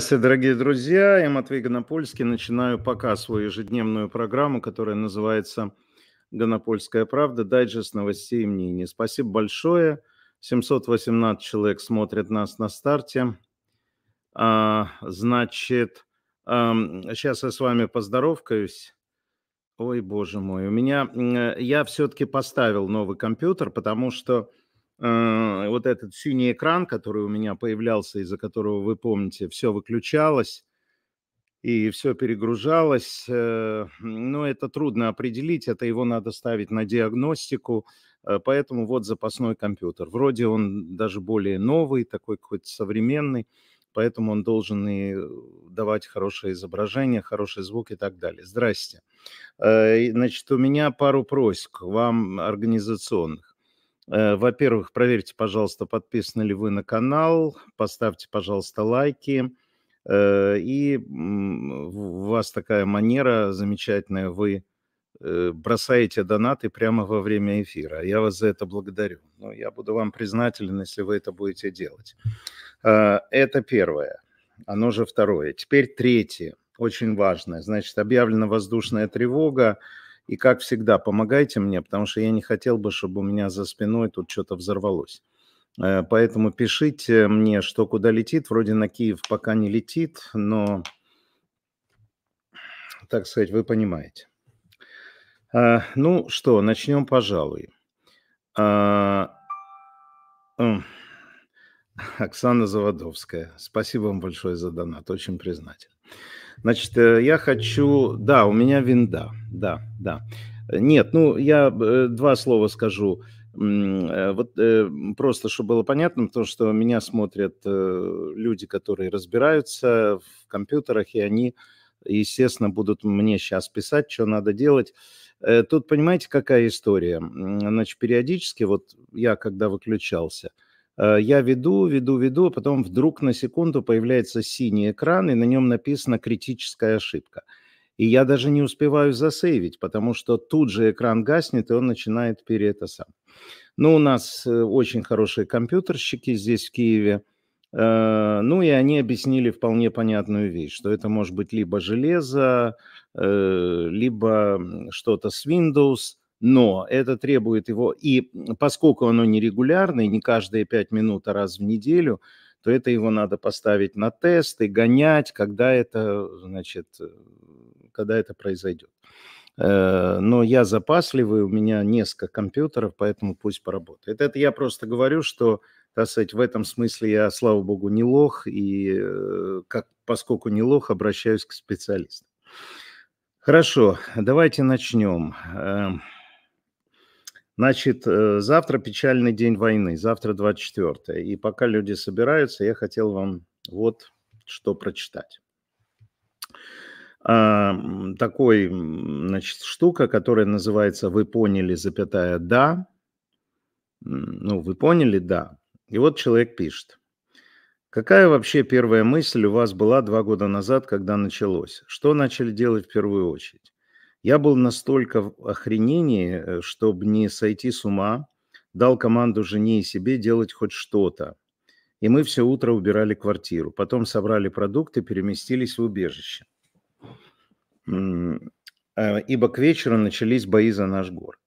Здравствуйте, дорогие друзья. Я Матвей Гонопольский. Начинаю пока свою ежедневную программу, которая называется «Гонопольская правда. Дайджест новостей и мнений». Спасибо большое. 718 человек смотрят нас на старте. А, значит, а, сейчас я с вами поздоровкаюсь. Ой, боже мой, у меня... Э, я все-таки поставил новый компьютер, потому что Э, вот этот синий экран, который у меня появлялся, из-за которого, вы помните, все выключалось и все перегружалось. Э, но это трудно определить, это его надо ставить на диагностику, э, поэтому вот запасной компьютер. Вроде он даже более новый, такой какой-то современный, поэтому он должен и давать хорошее изображение, хороший звук и так далее. Здрасте. Значит, у меня пару просьб к вам организационных. Э, во-первых, проверьте, пожалуйста, подписаны ли вы на канал, поставьте, пожалуйста, лайки. Э, и у вас такая манера замечательная, вы э, бросаете донаты прямо во время эфира. Я вас за это благодарю. Но я буду вам признателен, если вы это будете делать. Это первое. Оно же второе. Теперь третье. Очень важное. Значит, объявлена воздушная тревога. И как всегда, помогайте мне, потому что я не хотел бы, чтобы у меня за спиной тут что-то взорвалось. Э, поэтому пишите мне, что куда летит. Вроде на Киев пока не летит, но, так сказать, вы понимаете. Э, ну что, начнем, пожалуй. Э, Оксана Заводовская. Спасибо вам большое за донат, очень признателен. Значит, я хочу... Да, у меня винда да, да. Нет, ну я э, два слова скажу. Э, вот э, просто, чтобы было понятно, то, что меня смотрят люди, которые разбираются в компьютерах, и они, естественно, будут мне сейчас писать, что надо делать. Тут, понимаете, какая история? Значит, периодически, вот я когда выключался, я веду, веду, веду, а потом вдруг на секунду появляется синий экран, и на нем написано «критическая ошибка». – и я даже не успеваю засейвить, потому что тут же экран гаснет, и он начинает переэто сам. Ну, у нас э, очень хорошие компьютерщики здесь, в Киеве. Э, ну, и они объяснили вполне понятную вещь, что это может быть либо железо, э, либо что-то с Windows, но это требует его... И поскольку оно нерегулярное, не каждые 5 минут, а раз в неделю, то это его надо поставить на тест и гонять, когда это, значит, тогда это произойдет. Э, но я запасливый, у меня несколько компьютеров, поэтому пусть поработает. Это я просто говорю, что так сказать, в этом смысле я, слава богу, не лох, и э, как, поскольку не лох, обращаюсь к специалистам. Хорошо, давайте начнем. Эм, значит, э, завтра печальный день войны, завтра 24 И пока люди собираются, я хотел вам вот что прочитать. А, такой, значит, штука, которая называется «Вы поняли, запятая, да». Ну, вы поняли, да. И вот человек пишет. Какая вообще первая мысль у вас была два года назад, когда началось? Что начали делать в первую очередь? Я был настолько в охренении, э, чтобы не сойти с ума, дал команду жене и себе делать хоть что-то. И мы все утро убирали квартиру. Потом собрали продукты, переместились в убежище. А, ибо к вечеру начались бои за наш город.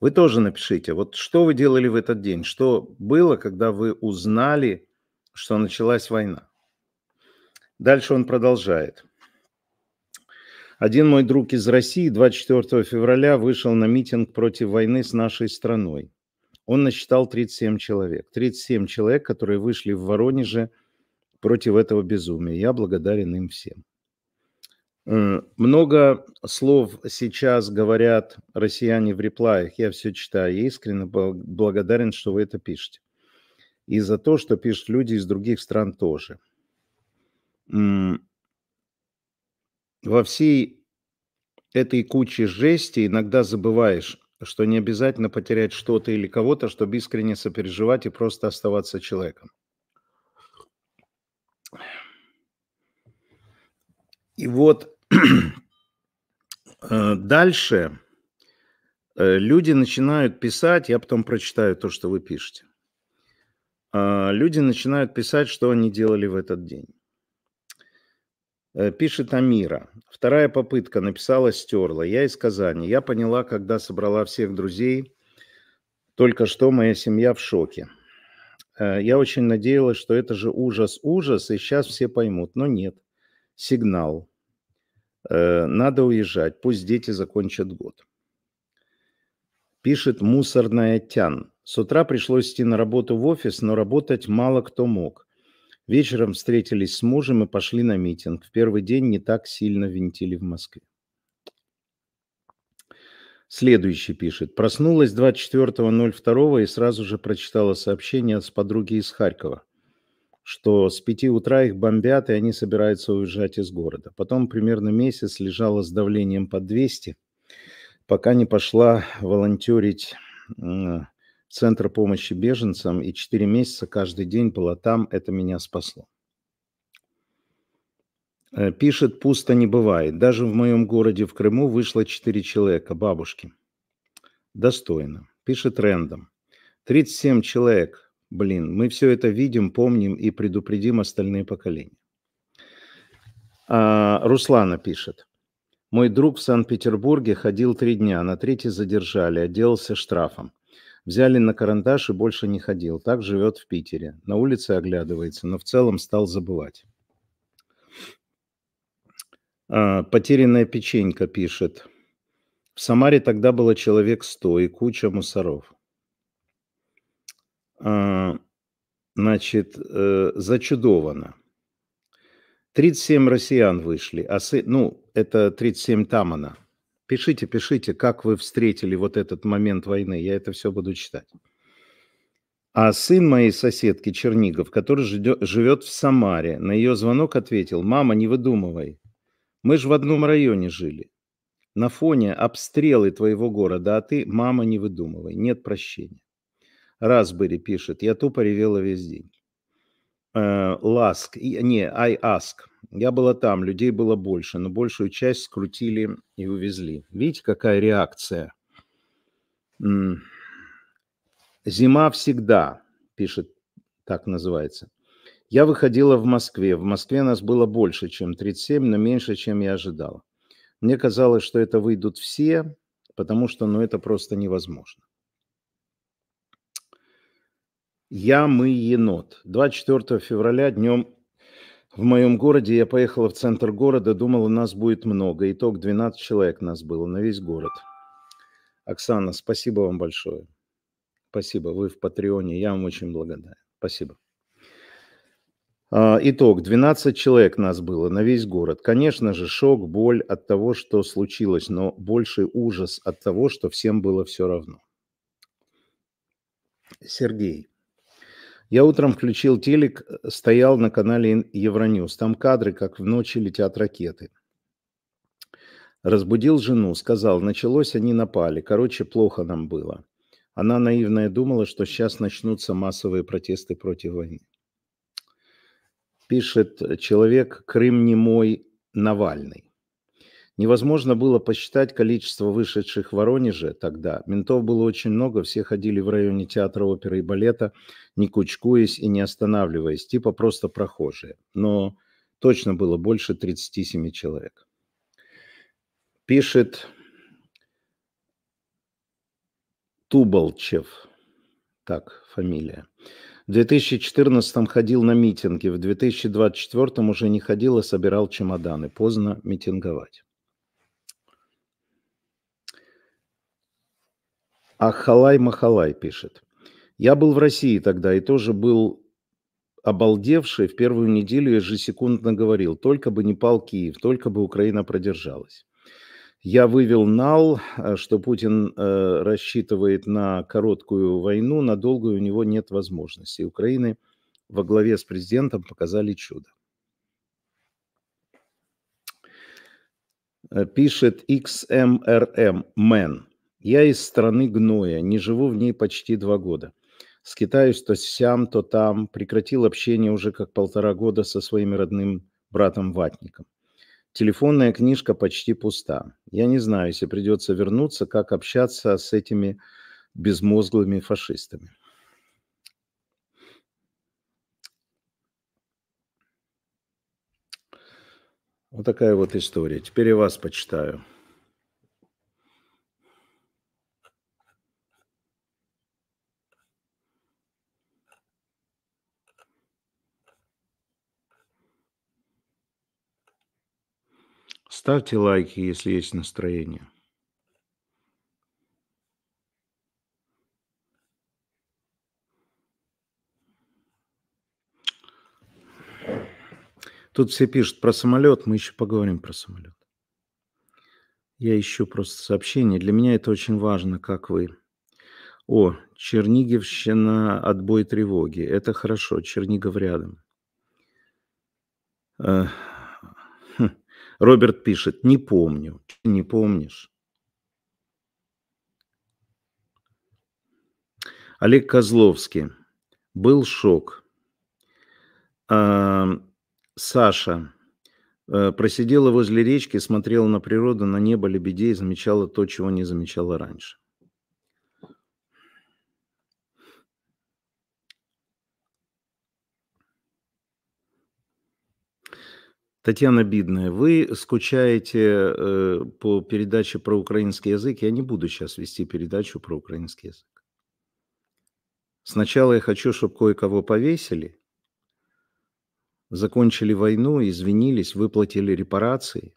Вы тоже напишите, вот что вы делали в этот день, что было, когда вы узнали, что началась война. Дальше он продолжает. Один мой друг из России 24 февраля вышел на митинг против войны с нашей страной. Он насчитал 37 человек. 37 человек, которые вышли в Воронеже против этого безумия. Я благодарен им всем. Э, много слов сейчас говорят россияне в реплаях. Я все читаю. Я искренне благодарен, что вы это пишете. И за то, что пишут люди из других стран тоже. Во всей этой куче жести иногда забываешь, что не обязательно потерять что-то или кого-то, чтобы искренне сопереживать и просто оставаться человеком. И вот Э, дальше э, люди начинают писать, я потом прочитаю то, что вы пишете. Э, люди начинают писать, что они делали в этот день. Пишет Амира. Вторая попытка написала, стерла. Я из Казани. Я поняла, когда собрала всех друзей. Только что моя семья в шоке. Я очень надеялась, что это же ужас, ужас, и сейчас все поймут. Но нет. Сигнал. Э, Надо уезжать, пусть дети закончат год. Пишет мусорная Тян. С утра пришлось идти на работу в офис, но работать мало кто мог. Вечером встретились с мужем и пошли на митинг. В первый день не так сильно винтили в Москве. Следующий пишет. Проснулась 24.02 и сразу же прочитала сообщение с подруги из Харькова что с 5 утра их бомбят, и они собираются уезжать из города. Потом примерно месяц лежала с давлением под 200, пока не пошла волонтерить в Центр помощи беженцам, и 4 месяца каждый день была там, это меня спасло. Э, пишет, пусто не бывает. Даже в моем городе в Крыму вышло 4 человека, бабушки. Достойно. Пишет Рэндом. 37 человек блин, мы все это видим, помним и предупредим остальные поколения. А, Руслана пишет. Мой друг в Санкт-Петербурге ходил три дня, на третий задержали, отделался штрафом. Взяли на карандаш и больше не ходил. Так живет в Питере. На улице оглядывается, но в целом стал забывать. А, потерянная печенька пишет. В Самаре тогда было человек сто и куча мусоров. А, значит, э, зачудовано. 37 россиян вышли, а сы... ну, это 37 она. Пишите, пишите, как вы встретили вот этот момент войны. Я это все буду читать. А сын моей соседки Чернигов, который живет в Самаре, на ее звонок ответил, «Мама, не выдумывай, мы же в одном районе жили. На фоне обстрелы твоего города, а ты, мама, не выдумывай, нет прощения». Разбери пишет, я тупо ревела весь день. Э, ласк, не, I ask. Я была там, людей было больше, но большую часть скрутили и увезли. Видите, какая реакция? Зима всегда, пишет, так называется. Я выходила в Москве. В Москве нас было больше, чем 37, но меньше, чем я ожидала. Мне казалось, что это выйдут все, потому что ну, это просто невозможно. Я, мы, енот. 24 февраля днем в моем городе я поехала в центр города, думала, нас будет много. Итог 12 человек нас было на весь город. Оксана, спасибо вам большое. Спасибо, вы в Патреоне, я вам очень благодарен. Спасибо. А, итог, 12 человек нас было на весь город. Конечно же, шок, боль от того, что случилось, но больше ужас от того, что всем было все равно. Сергей, я утром включил телек, стоял на канале Евроньюз. Там кадры, как в ночи летят ракеты. Разбудил жену, сказал, началось, они напали. Короче, плохо нам было. Она наивная думала, что сейчас начнутся массовые протесты против войны. Пишет человек, Крым не мой, Навальный. Невозможно было посчитать количество вышедших в Воронеже тогда. Ментов было очень много, все ходили в районе театра оперы и балета, не кучкуясь и не останавливаясь, типа просто прохожие. Но точно было больше 37 человек. Пишет Тубалчев, так фамилия. В 2014 ходил на митинги, в 2024 уже не ходил, а собирал чемоданы. Поздно митинговать. Ахалай Махалай пишет. Я был в России тогда и тоже был обалдевший. В первую неделю ежесекундно говорил, только бы не пал Киев, только бы Украина продержалась. Я вывел нал, э, что Путин э, рассчитывает на короткую войну, на долгую у него нет возможности. Украины во главе с президентом показали чудо. Э, пишет XMRM, эм эм, Мэн. Я из страны гноя, не живу в ней почти два года. Скитаюсь то сям, то там, прекратил общение уже как полтора года со своим родным братом Ватником. Телефонная книжка почти пуста. Я не знаю, если придется вернуться, как общаться с этими безмозглыми фашистами. Вот такая вот история. Теперь я вас почитаю. Ставьте лайки, если есть настроение. Тут все пишут про самолет, мы еще поговорим про самолет. Я ищу просто сообщение. Для меня это очень важно, как вы. О, Черниговщина, отбой тревоги. Это хорошо, Чернигов рядом. Э, Роберт пишет, не помню. Не помнишь? Олег Козловский. Был шок. А, Саша. Э, просидела возле речки, смотрела на природу, на небо, лебедей, замечала то, чего не замечала раньше. Татьяна Бидная, вы скучаете э, по передаче про украинский язык. Я не буду сейчас вести передачу про украинский язык. Сначала я хочу, чтобы кое-кого повесили, закончили войну, извинились, выплатили репарации,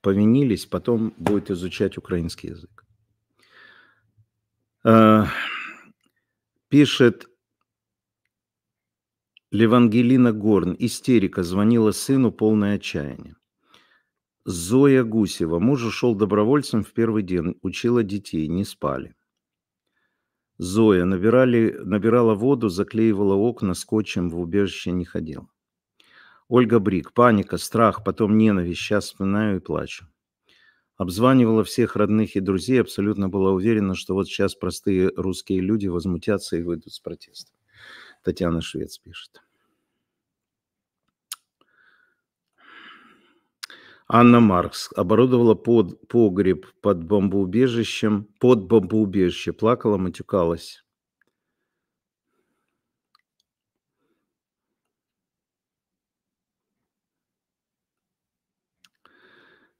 повинились, потом будет изучать украинский язык. Э, пишет Левангелина Горн, истерика, звонила сыну, полное отчаяние. Зоя Гусева. Муж ушел добровольцем в первый день, учила детей, не спали. Зоя набирали, набирала воду, заклеивала окна скотчем, в убежище не ходила. Ольга Брик. Паника, страх, потом ненависть. Сейчас вспоминаю и плачу. Обзванивала всех родных и друзей, абсолютно была уверена, что вот сейчас простые русские люди возмутятся и выйдут с протеста. Татьяна Швец пишет. Анна Маркс оборудовала под, погреб под бомбоубежищем, под бомбоубежище, плакала, матюкалась.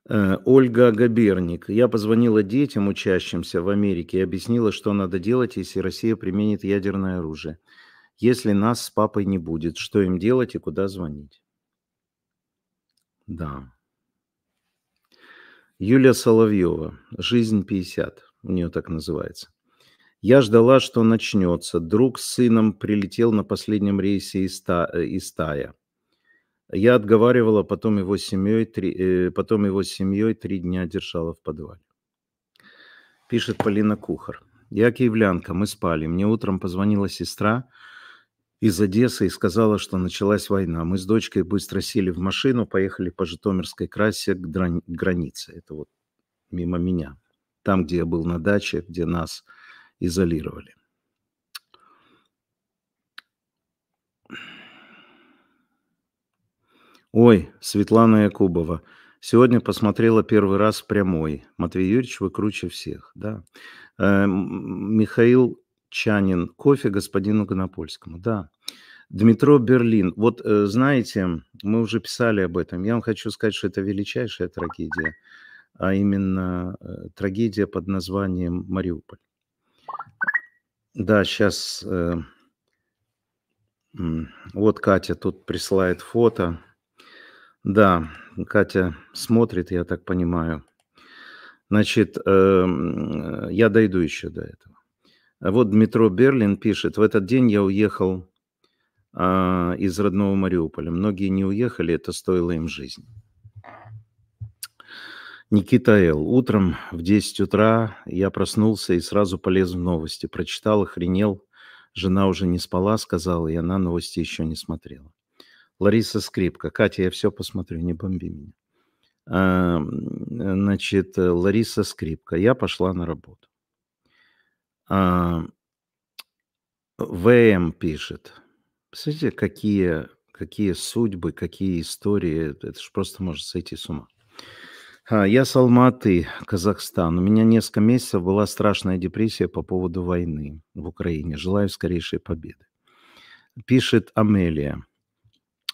Э, Ольга Габерник. Я позвонила детям, учащимся в Америке, и объяснила, что надо делать, если Россия применит ядерное оружие. Если нас с папой не будет, что им делать и куда звонить? Да. Юлия Соловьева. Жизнь 50. У нее так называется. Я ждала, что начнется. Друг с сыном прилетел на последнем рейсе из, та, э, из Тая. Я отговаривала, потом его семьей три, э, потом его семьей три дня держала в подвале. Пишет Полина Кухар. Я киевлянка, мы спали. Мне утром позвонила сестра, из Одессы и сказала, что началась война. Мы с дочкой быстро сели в машину, поехали по Житомирской крассе к границе. Это вот мимо меня. Там, где я был на даче, где нас изолировали. Ой, Светлана Якубова. Сегодня посмотрела первый раз прямой. Матвей Юрьевич вы круче всех, да. Э, Михаил чанин кофе господину Гонопольскому. Да. Дмитро Берлин. Вот э, знаете, мы уже писали об этом. Я вам хочу сказать, что это величайшая трагедия, а именно э, трагедия под названием Мариуполь. Да, сейчас э, вот Катя тут присылает фото. Да, Катя смотрит, я так понимаю. Значит, я дойду еще до этого. А вот Дмитро Берлин пишет, в этот день я уехал а, из родного Мариуполя. Многие не уехали, это стоило им жизни. Никита Л. Утром в 10 утра я проснулся и сразу полез в новости. Прочитал, охренел. Жена уже не спала, сказала, и она новости еще не смотрела. Лариса Скрипка. Катя, я все посмотрю, не бомби меня. А, значит, Лариса Скрипка. Я пошла на работу. А, ВМ пишет. Посмотрите, какие, какие судьбы, какие истории. Это же просто может сойти с ума. А, Я с Алматы, Казахстан. У меня несколько месяцев была страшная депрессия по поводу войны в Украине. Желаю скорейшей победы. Пишет Амелия.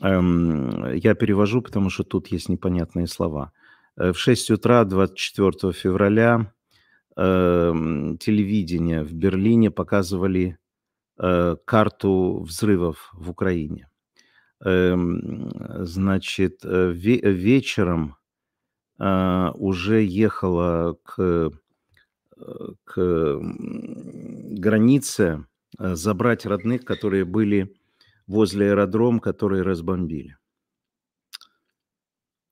Эм, Я перевожу, потому что тут есть непонятные слова. Э, в 6 утра 24 февраля э, эм, телевидения в Берлине показывали э, карту взрывов в Украине. Эм, э, значит, ве- вечером э, уже ехала к, э, к границе э, забрать родных, которые были возле аэродром, который разбомбили.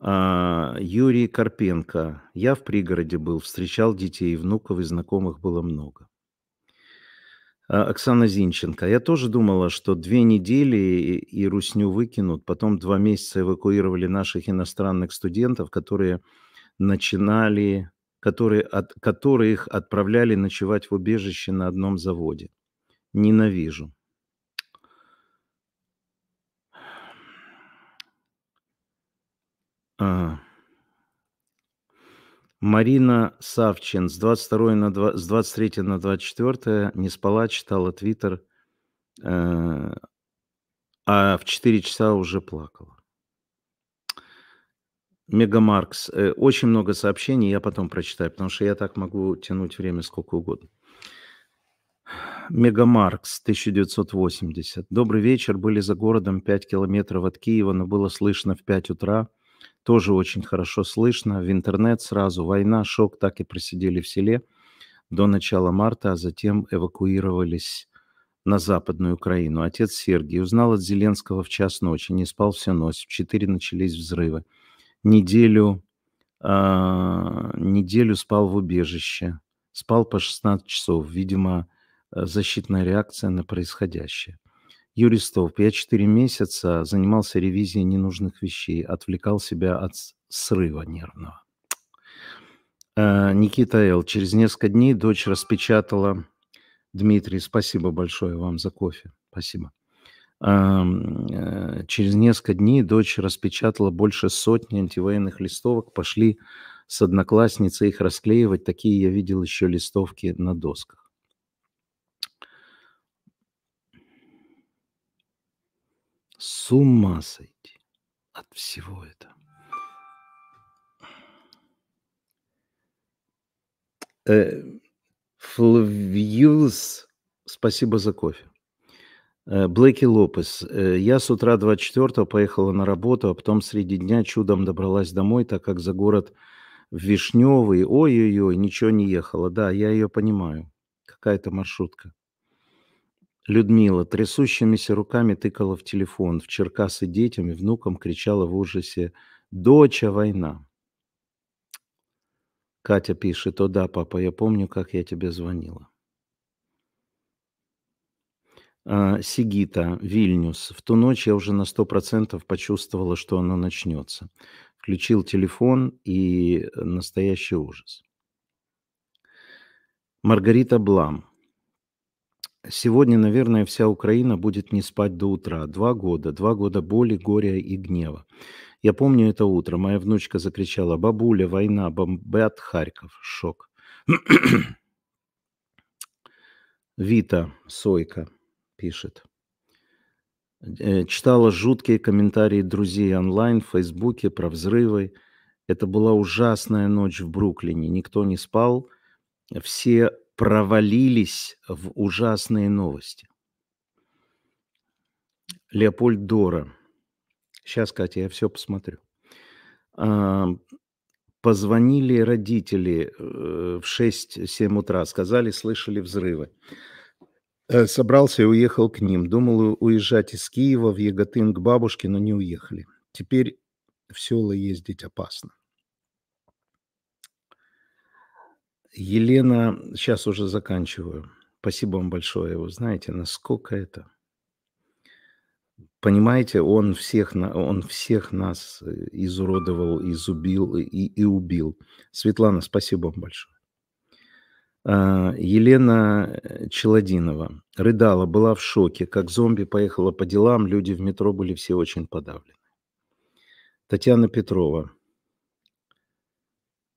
А, Юрий Карпенко. Я в пригороде был, встречал детей, внуков и знакомых было много. А, Оксана Зинченко. Я тоже думала, что две недели и русню выкинут. Потом два месяца эвакуировали наших иностранных студентов, которые начинали, которые, от, которые их отправляли ночевать в убежище на одном заводе. Ненавижу. Марина Савчин с 22 на 2, с 23 на 24 не спала, читала твиттер, э, а в 4 часа уже плакала. Мегамаркс. Э, очень много сообщений, я потом прочитаю, потому что я так могу тянуть время сколько угодно. Мегамаркс, 1980. Добрый вечер. Были за городом 5 километров от Киева, но было слышно в 5 утра – тоже очень хорошо слышно. В интернет сразу война, шок, так и просидели в селе до начала марта, а затем эвакуировались на Западную Украину. Отец Сергий узнал от Зеленского в час ночи, не спал всю ночь, в четыре начались взрывы. Неделю, э, неделю спал в убежище, спал по 16 часов, видимо, э, защитная реакция на происходящее – Юристов Столб. Я 4 месяца занимался ревизией ненужных вещей, отвлекал себя от срыва нервного. А, Никита Л. Через несколько дней дочь распечатала... Дмитрий, спасибо большое вам за кофе. Спасибо. Э, через несколько дней дочь распечатала больше сотни антивоенных листовок. Пошли с одноклассницей их расклеивать. Такие я видел еще листовки на досках. с ума сойти от всего этого. Э, Флвьюз, спасибо за кофе. Э, Блэки Лопес. Э, я с утра 24-го поехала на работу, а потом среди дня чудом добралась домой, так как за город Вишневый, ой-ой-ой, ничего не ехала. Да, я ее понимаю. Какая-то маршрутка. Людмила трясущимися руками тыкала в телефон, в черкасы детям и внукам кричала в ужасе «Доча, война!». Катя пишет, «О да, папа, я помню, как я тебе звонила». А, Сигита, Вильнюс. В ту ночь я уже на сто процентов почувствовала, что оно начнется. Включил телефон и э, настоящий ужас. Маргарита Блам. Сегодня, наверное, вся Украина будет не спать до утра. Два года, два года боли, горя и гнева. Я помню это утро. Моя внучка закричала «Бабуля, война, бомбят Харьков». Шок. Вита Сойка пишет. Э, читала жуткие комментарии друзей онлайн в Фейсбуке про взрывы. Это была ужасная ночь в Бруклине. Никто не спал. Все провалились в ужасные новости. Леопольд Дора. Сейчас, Катя, я все посмотрю. Позвонили родители э, в 6-7 утра, сказали, слышали взрывы. Э, собрался и уехал к ним. Думал уезжать из Киева в Яготын к бабушке, но не уехали. Теперь в село ездить опасно. Елена, сейчас уже заканчиваю. Спасибо вам большое. Вы знаете, насколько это... Понимаете, он всех, он всех нас э, изуродовал, изубил и, и убил. Светлана, спасибо вам большое. А, Елена э, Челодинова рыдала, была в шоке. Как зомби поехала по делам, люди в метро были все очень подавлены. Татьяна Петрова.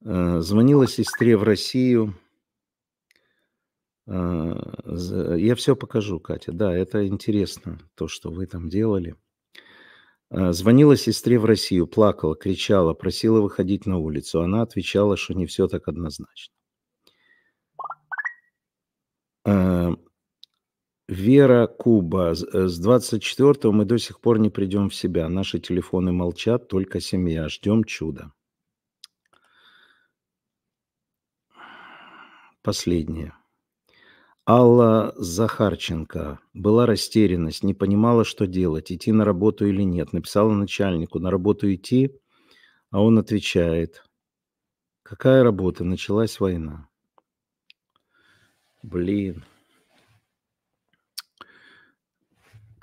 Э, звонила сестре в Россию. Э, я все покажу, Катя. Да, это интересно, то, что вы там делали. Э, звонила сестре в Россию, плакала, кричала, просила выходить на улицу. Она отвечала, что не все так однозначно. Вера Куба. С 24 мы до сих пор не придем в себя. Наши телефоны молчат, только семья. Ждем чуда. последнее. Алла Захарченко. Была растерянность, не понимала, что делать, идти на работу или нет. Написала начальнику, на работу идти, а он отвечает. Какая работа? Началась война. Блин.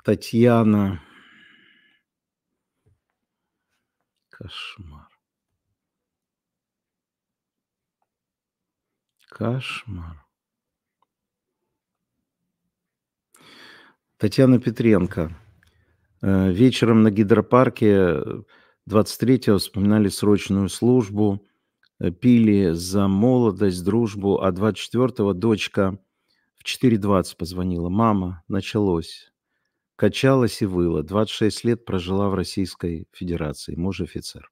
Татьяна. Кошмар. Кошмар. Татьяна Петренко. Э, вечером на гидропарке 23-го э, вспоминали срочную службу, э, пили за молодость, дружбу, а 24-го дочка в 4.20 позвонила. Мама, началось. Качалась и выла. 26 лет прожила в Российской Федерации. Муж офицер.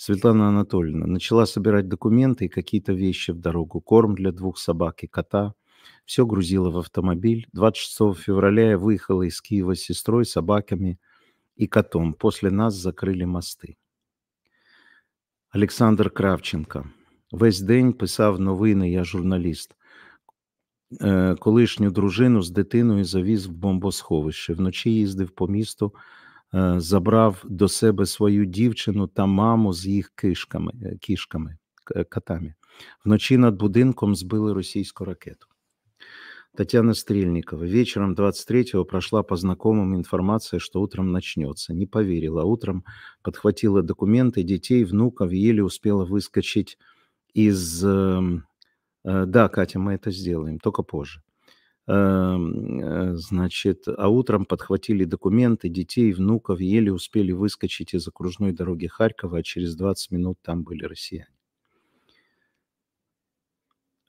Светлана Анатольевна начала собирать документы и какие-то вещи в дорогу. Корм для двух собак и кота. Все грузила в автомобиль. 26 февраля я выехала из Киева с сестрой, собаками и котом. После нас закрыли мосты. Александр Кравченко. Весь день писав новини, я журналіст. Э, Колишню дружину з дитиною завіз в бомбосховище. Вночі їздив по місту, забрав до себе свою дівчину та маму з їх кишками, кішками, котами. Вночі над будинком збили російську ракету. Татьяна Стрельникова. Вечером 23-го прошла по знакомым информация, что утром начнется. Не поверила. Утром подхватила документы, детей, внуков, еле успела выскочить из... Эм, э, да, Катя, мы это сделаем, только позже. Эм, э, значит, а утром подхватили документы, детей, внуков, еле успели выскочить из окружной дороги Харькова, а через 20 минут там были россияне.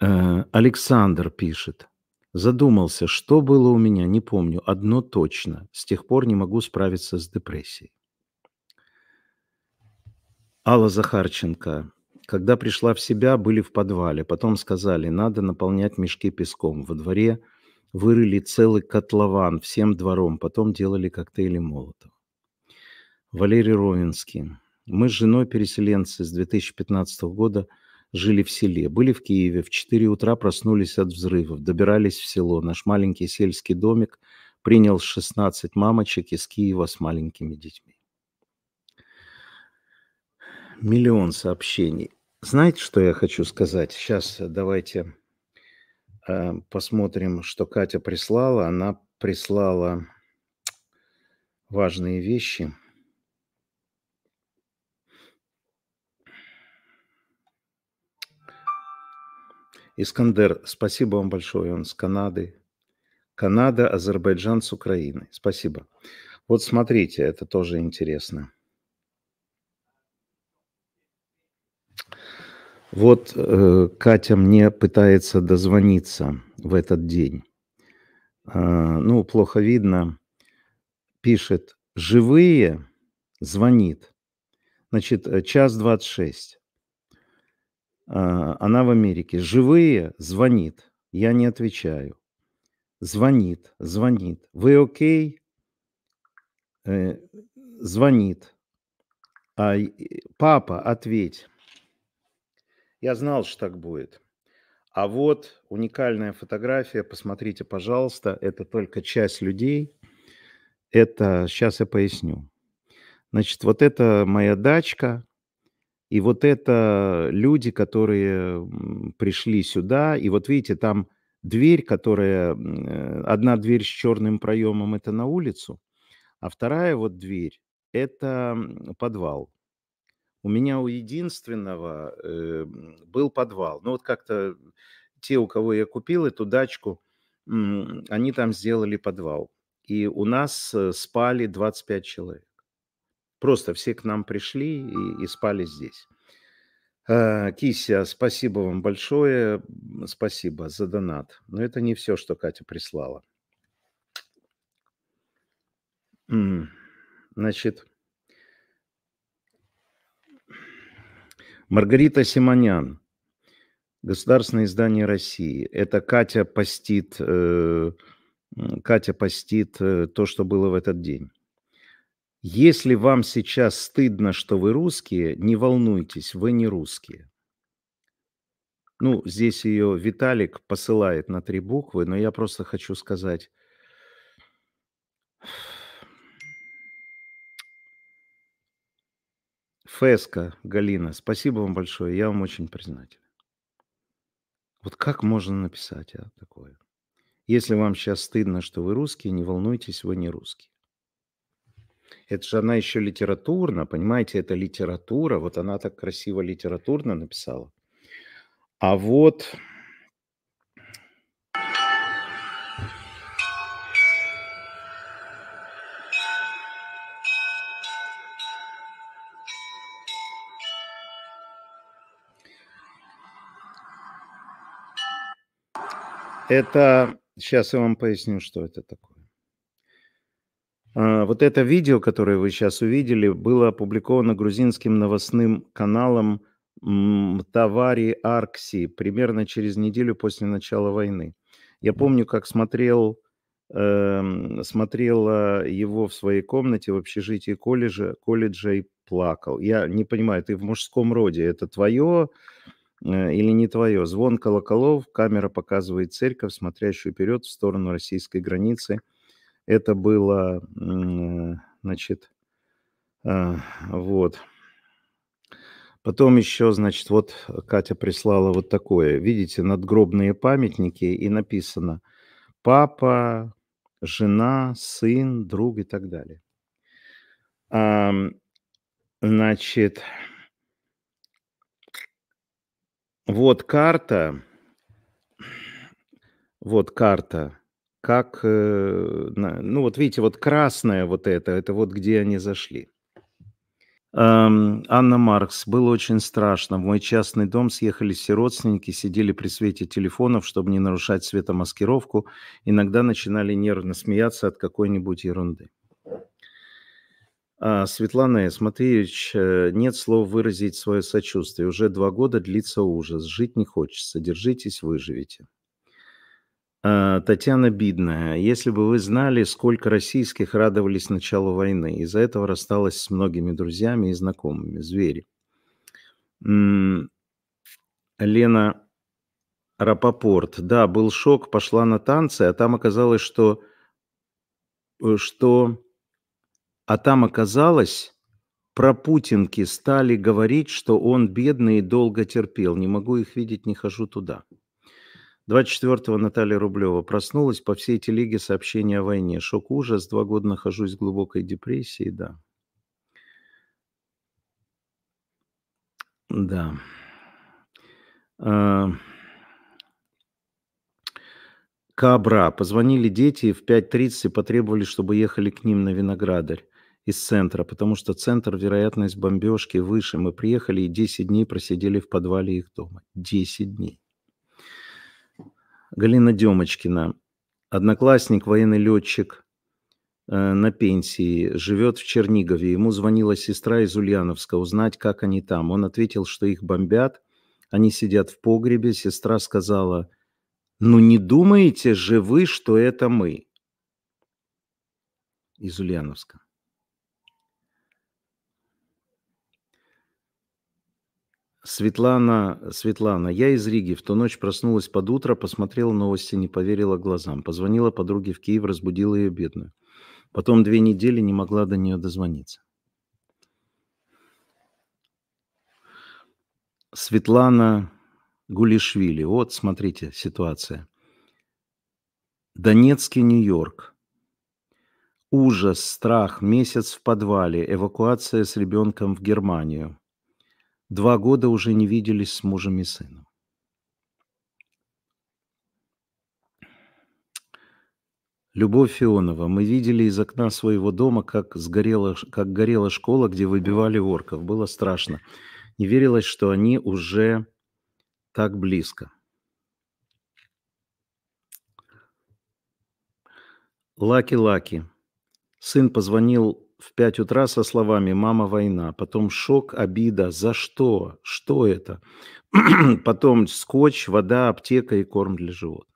Э, Александр пишет. Задумался, что было у меня, не помню, одно точно. С тех пор не могу справиться с депрессией. Алла Захарченко. Когда пришла в себя, были в подвале. Потом сказали, надо наполнять мешки песком. Во дворе вырыли целый котлован всем двором, потом делали коктейли молотов. Валерий Ровенский. Мы с женой переселенцы с 2015 года жили в селе. Были в Киеве, в 4 утра проснулись от взрывов, добирались в село. Наш маленький сельский домик принял 16 мамочек из Киева с маленькими детьми. Миллион сообщений. Знаете, что я хочу сказать? Сейчас э, давайте Э, посмотрим, что Катя прислала. Она прислала важные вещи. Искандер, спасибо вам большое, он с Канады. Канада, Азербайджан с Украины. Спасибо. Вот смотрите, это тоже интересно. Вот э, Катя мне пытается дозвониться в этот день. Э, ну, плохо видно. Пишет, живые, звонит. Значит, э, час 26. Э, а, она в Америке. Живые, звонит. Я не отвечаю. Звонит, звонит. Вы окей? Э, звонит. А, э, папа, ответь. Я знал, что так будет. А вот уникальная фотография, посмотрите, пожалуйста, это только часть людей. Это, сейчас я поясню. Значит, вот это моя дачка, и вот это люди, которые пришли сюда, и вот видите, там дверь, которая, э, одна дверь с черным проемом, это на улицу, а вторая вот дверь, это подвал. У меня у единственного э, был подвал. Ну вот как-то те, у кого я купил эту дачку, э, они там сделали подвал. И у нас э, спали 25 человек. Просто все к нам пришли и, и спали здесь. Э, Кися, спасибо вам большое. Спасибо за донат. Но это не все, что Катя прислала. Значит, Маргарита Симонян, Государственное издание России. Это Катя постит, э, Катя постит э, то, что было в этот день. Если вам сейчас стыдно, что вы русские, не волнуйтесь, вы не русские. Ну, здесь ее Виталик посылает на три буквы, но я просто хочу сказать, Феска, Галина, спасибо вам большое, я вам очень признателен. Вот как можно написать а, такое? Если вам сейчас стыдно, что вы русские, не волнуйтесь, вы не русские. Это же она еще литературно, понимаете, это литература, вот она так красиво литературно написала. А вот Это, сейчас я вам поясню, что это такое. А, вот это видео, которое вы сейчас увидели, было опубликовано грузинским новостным каналом Тавари Аркси примерно через неделю после начала войны. Я помню, как смотрел, эм, смотрела его в своей комнате в общежитии колледжа, колледжа и плакал. Я не понимаю, ты в мужском роде, это твое Э, или не твое. Звон колоколов, камера показывает церковь, смотрящую вперед в сторону российской границы. Это было, значит, э, вот. Потом еще, значит, вот Катя прислала вот такое. Видите, надгробные памятники, и написано «папа», «жена», «сын», «друг» и так далее. Значит, вот карта. Вот карта. Как, э, ну вот видите, вот красная вот это, это вот где они зашли. Анна Маркс, было очень страшно. В мой частный дом съехались все родственники, сидели при свете телефонов, чтобы не нарушать светомаскировку. Иногда начинали нервно смеяться от какой-нибудь ерунды. А, Светлана Смотревич, э, нет слов выразить свое сочувствие. Уже два года длится ужас. Жить не хочется. Держитесь, выживете. А, Татьяна Бидная. Если бы вы знали, сколько российских радовались началу войны. Из-за этого рассталась с многими друзьями и знакомыми. Звери. Лена Рапопорт. Да, был шок, пошла на танцы, а там оказалось, что, э, что а там оказалось, про Путинки стали говорить, что он бедный и долго терпел. Не могу их видеть, не хожу туда. 24-го Наталья Рублева проснулась по всей телеге сообщения о войне. Шок, ужас, два года нахожусь в глубокой депрессии, да. Да. А, Кабра. Позвонили дети в 5.30 и потребовали, чтобы ехали к ним на виноградарь из центра, потому что центр, вероятность бомбежки выше. Мы приехали и 10 дней просидели в подвале их дома. 10 дней. Галина Демочкина, одноклассник, военный летчик э, на пенсии, живет в Чернигове. Ему звонила сестра из Ульяновска узнать, как они там. Он ответил, что их бомбят, они сидят в погребе. Сестра сказала, ну не думаете же вы, что это мы? Из Ульяновска. Светлана, Светлана, я из Риги. В ту ночь проснулась под утро, посмотрела новости, не поверила глазам. Позвонила подруге в Киев, разбудила ее бедную. Потом две недели не могла до нее дозвониться. Светлана Гулишвили. Вот, смотрите, ситуация. Донецкий Нью-Йорк. Ужас, страх, месяц в подвале, эвакуация с ребенком в Германию. Два года уже не виделись с мужем и сыном. Любовь Фионова. Мы видели из окна своего дома, как, сгорела, как горела школа, где выбивали орков. Было страшно. Не верилось, что они уже так близко. Лаки-лаки. Сын позвонил в 5 утра со словами «мама, война», потом шок, обида, «за что?», «что это?», потом скотч, вода, аптека и корм для животных.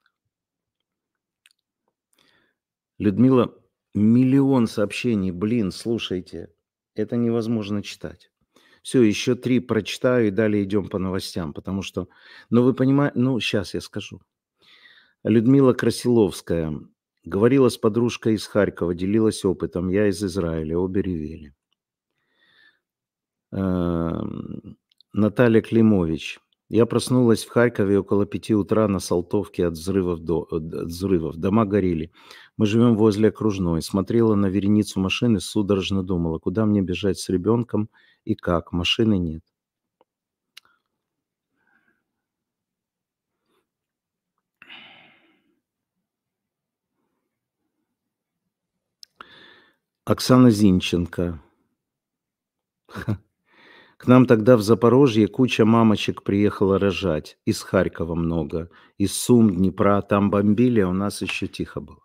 Людмила, миллион сообщений, блин, слушайте, это невозможно читать. Все, еще три прочитаю и далее идем по новостям, потому что, ну вы понимаете, ну сейчас я скажу. Людмила Красиловская, Говорила с подружкой из Харькова, делилась опытом. Я из Израиля, обе ревели. Эм, Наталья Климович. Я проснулась в Харькове около пяти утра на Салтовке от взрывов, до, от взрывов. Дома горели. Мы живем возле окружной. Смотрела на вереницу машины, судорожно думала, куда мне бежать с ребенком и как. Машины нет. Оксана Зинченко. К нам тогда в Запорожье куча мамочек приехала рожать. Из Харькова много. Из Сум, Днепра. Там бомбили, а у нас еще тихо было.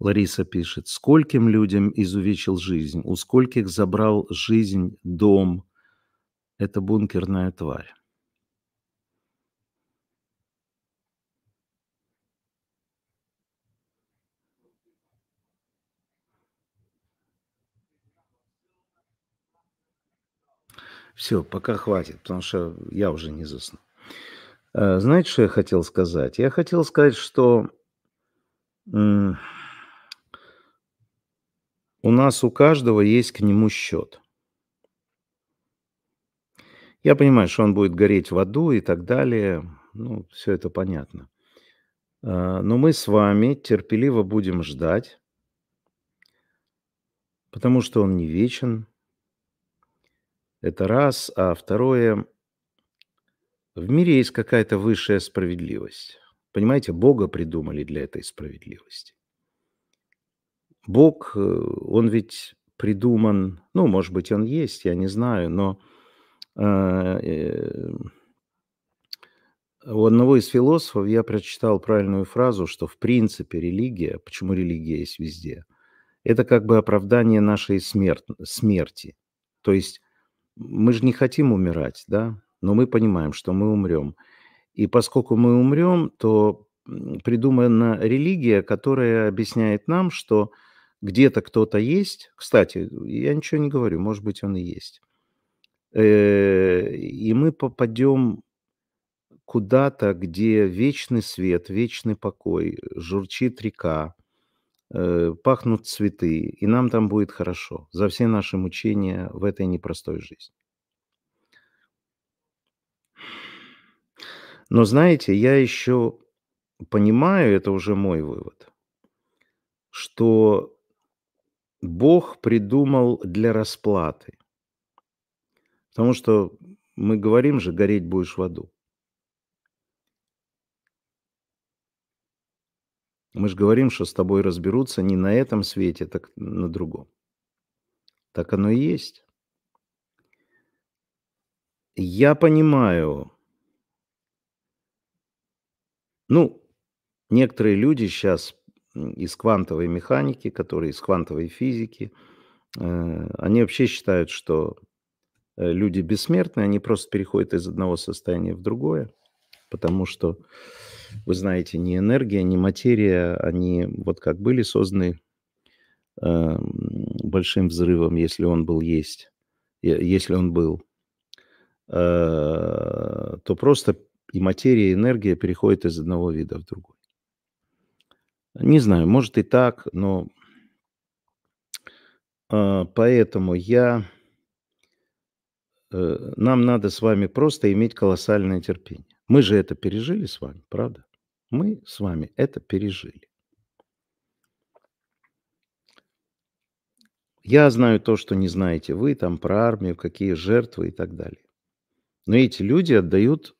Лариса пишет. Скольким людям изувечил жизнь? У скольких забрал жизнь, дом? Это бункерная тварь. Все, пока хватит, потому что я уже не засну. Э, знаете, что я хотел сказать? Я хотел сказать, что у нас у каждого есть к нему счет. Я понимаю, что он будет гореть в аду и так далее. Ну, все это понятно. Э, но мы с вами терпеливо будем ждать, потому что он не вечен, это раз. А второе, в мире есть какая-то высшая справедливость. Понимаете, Бога придумали для этой справедливости. Бог, э, он ведь придуман, ну, может быть, он есть, я не знаю, но а, э, у одного из философов я прочитал правильную фразу, что в принципе религия, почему религия есть везде, это как бы оправдание нашей смерти. То есть мы же не хотим умирать, да, но мы понимаем, что мы умрем. И поскольку мы умрем, то придумана религия, которая объясняет нам, что где-то кто-то есть. Кстати, я ничего не говорю, может быть, он и есть. Э, и мы попадем куда-то, где вечный свет, вечный покой, журчит река, Э, пахнут цветы, и нам там будет хорошо за все наши мучения в этой непростой жизни. Но знаете, я еще понимаю, это уже мой вывод, что Бог придумал для расплаты. Потому что мы говорим же, гореть будешь в аду. Мы же говорим, что с тобой разберутся не на этом свете, так на другом. Так оно и есть. Я понимаю. Ну, некоторые люди сейчас из квантовой механики, которые из квантовой физики, э, они вообще считают, что э, люди бессмертны, они просто переходят из одного состояния в другое, потому что вы знаете, ни энергия, ни материя, они вот как были созданы э, большим взрывом, если он был есть, если он был, э, то просто и материя, и энергия переходят из одного вида в другой. Не знаю, может и так, но э, поэтому я... Э, нам надо с вами просто иметь колоссальное терпение. Мы же это пережили с вами, правда? Мы с вами это пережили. Я знаю то, что не знаете вы, там про армию, какие жертвы и так далее. Но эти люди отдают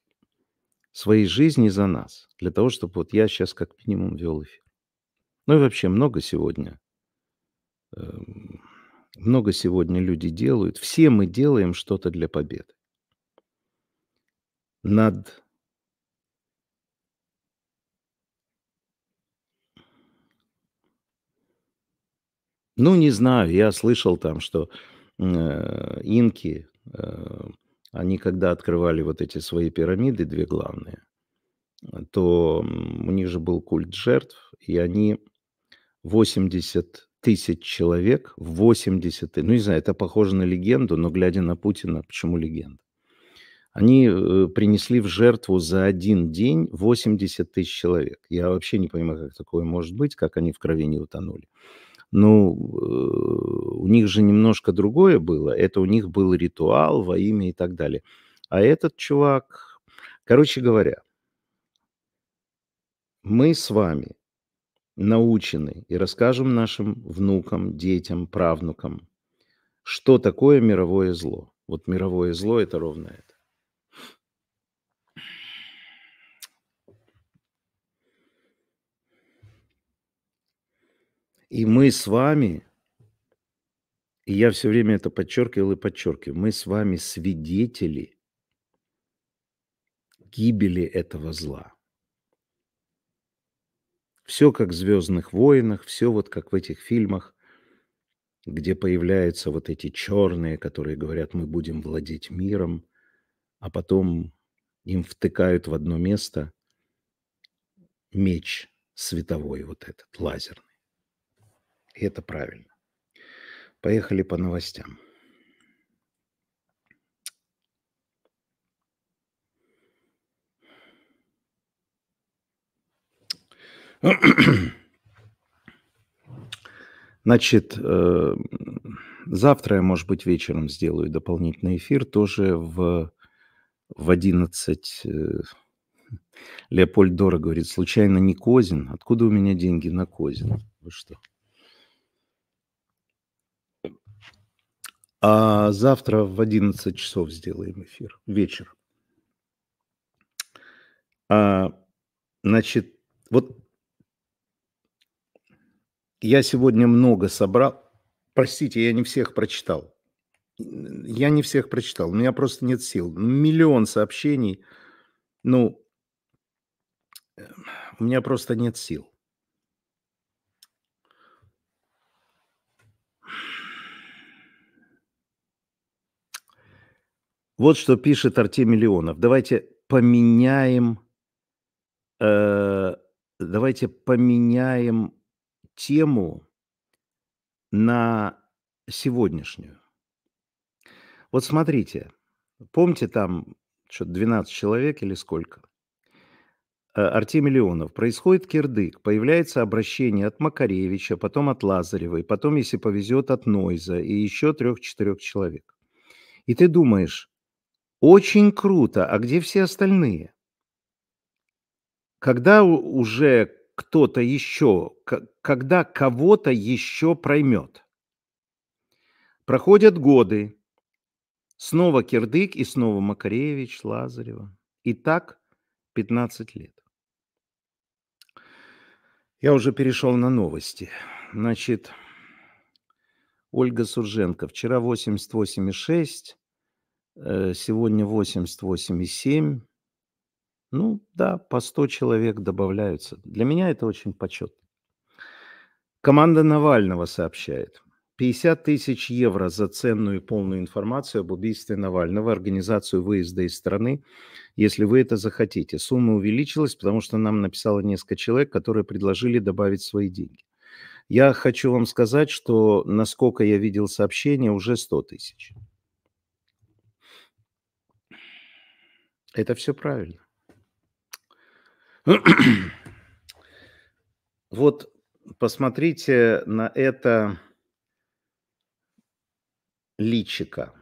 свои жизни за нас, для того, чтобы вот я сейчас как минимум вел эфир. Ну и вообще много сегодня, эм, много сегодня люди делают. Все мы делаем что-то для победы над Ну, не знаю, я слышал там, что э, инки, э, они когда открывали вот эти свои пирамиды, две главные, э, то у них же был культ жертв, и они 80 тысяч человек, 80, ну, не знаю, это похоже на легенду, но глядя на Путина, почему легенда? Они э, принесли в жертву за один день 80 тысяч человек. Я вообще не понимаю, как такое может быть, как они в крови не утонули ну, э, у них же немножко другое было. Это у них был ритуал во имя и так далее. А этот чувак, короче говоря, мы с вами научены и расскажем нашим внукам, детям, правнукам, что такое мировое зло. Вот мировое зло – это ровно это. И мы с вами, и я все время это подчеркивал и подчеркиваю, мы с вами свидетели гибели этого зла. Все как в «Звездных войнах», все вот как в этих фильмах, где появляются вот эти черные, которые говорят, мы будем владеть миром, а потом им втыкают в одно место меч световой вот этот, лазерный. И это правильно. Поехали по новостям. Значит, э, завтра я, может быть, вечером сделаю дополнительный эфир, тоже в, в 11. Э. Леопольд Дора говорит, случайно не Козин? Откуда у меня деньги на Козин? Вы что? А завтра в 11 часов сделаем эфир, вечер. А, значит, вот я сегодня много собрал. Простите, я не всех прочитал. Я не всех прочитал, у меня просто нет сил. Миллион сообщений, ну, э, у меня просто нет сил. Вот что пишет Артемий Леонов. Давайте поменяем, э, давайте поменяем тему на сегодняшнюю. Вот смотрите, помните там что 12 человек или сколько? Э, Артемий Леонов. Происходит кирдык, появляется обращение от Макаревича, потом от Лазарева, и потом, если повезет, от Нойза и еще трех-четырех человек. И ты думаешь, очень круто. А где все остальные? Когда уже кто-то еще, когда кого-то еще проймет? Проходят годы. Снова Кирдык и снова Макаревич, Лазарева. И так 15 лет. Я уже перешел на новости. Значит, Ольга Сурженко. Вчера 88,6. Э, сегодня 88,7. Ну да, по 100 человек добавляются. Для меня это очень почетно. Команда Навального сообщает. 50 тысяч евро за ценную и полную информацию об убийстве Навального, организацию выезда из страны, если вы это захотите. Сумма увеличилась, потому что нам написало несколько человек, которые предложили добавить свои деньги. Я хочу вам сказать, что, насколько я видел сообщение, уже 100 тысяч. Это все правильно. Вот посмотрите на это личика.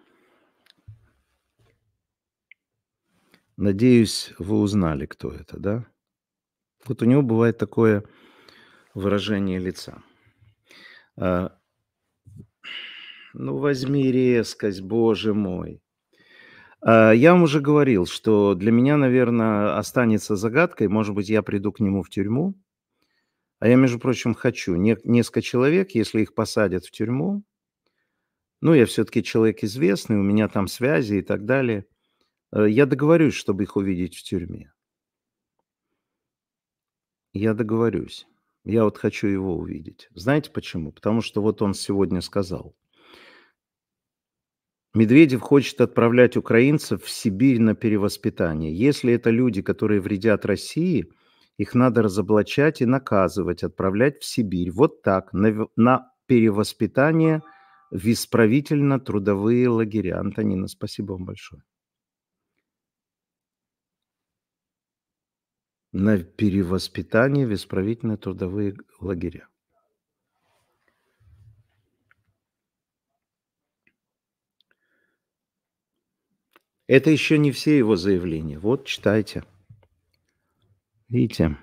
Надеюсь, вы узнали, кто это, да? Вот у него бывает такое выражение лица. А, ну, возьми резкость, боже мой. А, я вам уже говорил, что для меня, наверное, останется загадкой. Может быть, я приду к нему в тюрьму. А я, между прочим, хочу. Несколько человек, если их посадят в тюрьму, ну, я все-таки человек известный, у меня там связи и так далее. Э, я договорюсь, чтобы их увидеть в тюрьме. Я договорюсь. Я вот хочу его увидеть. Знаете почему? Потому что вот он сегодня сказал. Медведев хочет отправлять украинцев в Сибирь на перевоспитание. Если это люди, которые вредят России, их надо разоблачать и наказывать, отправлять в Сибирь. Вот так, на, на перевоспитание в исправительно-трудовые лагеря. Антонина, спасибо вам большое. На перевоспитание в исправительно-трудовые лагеря. Это еще не все его заявления. Вот, читайте. Видите?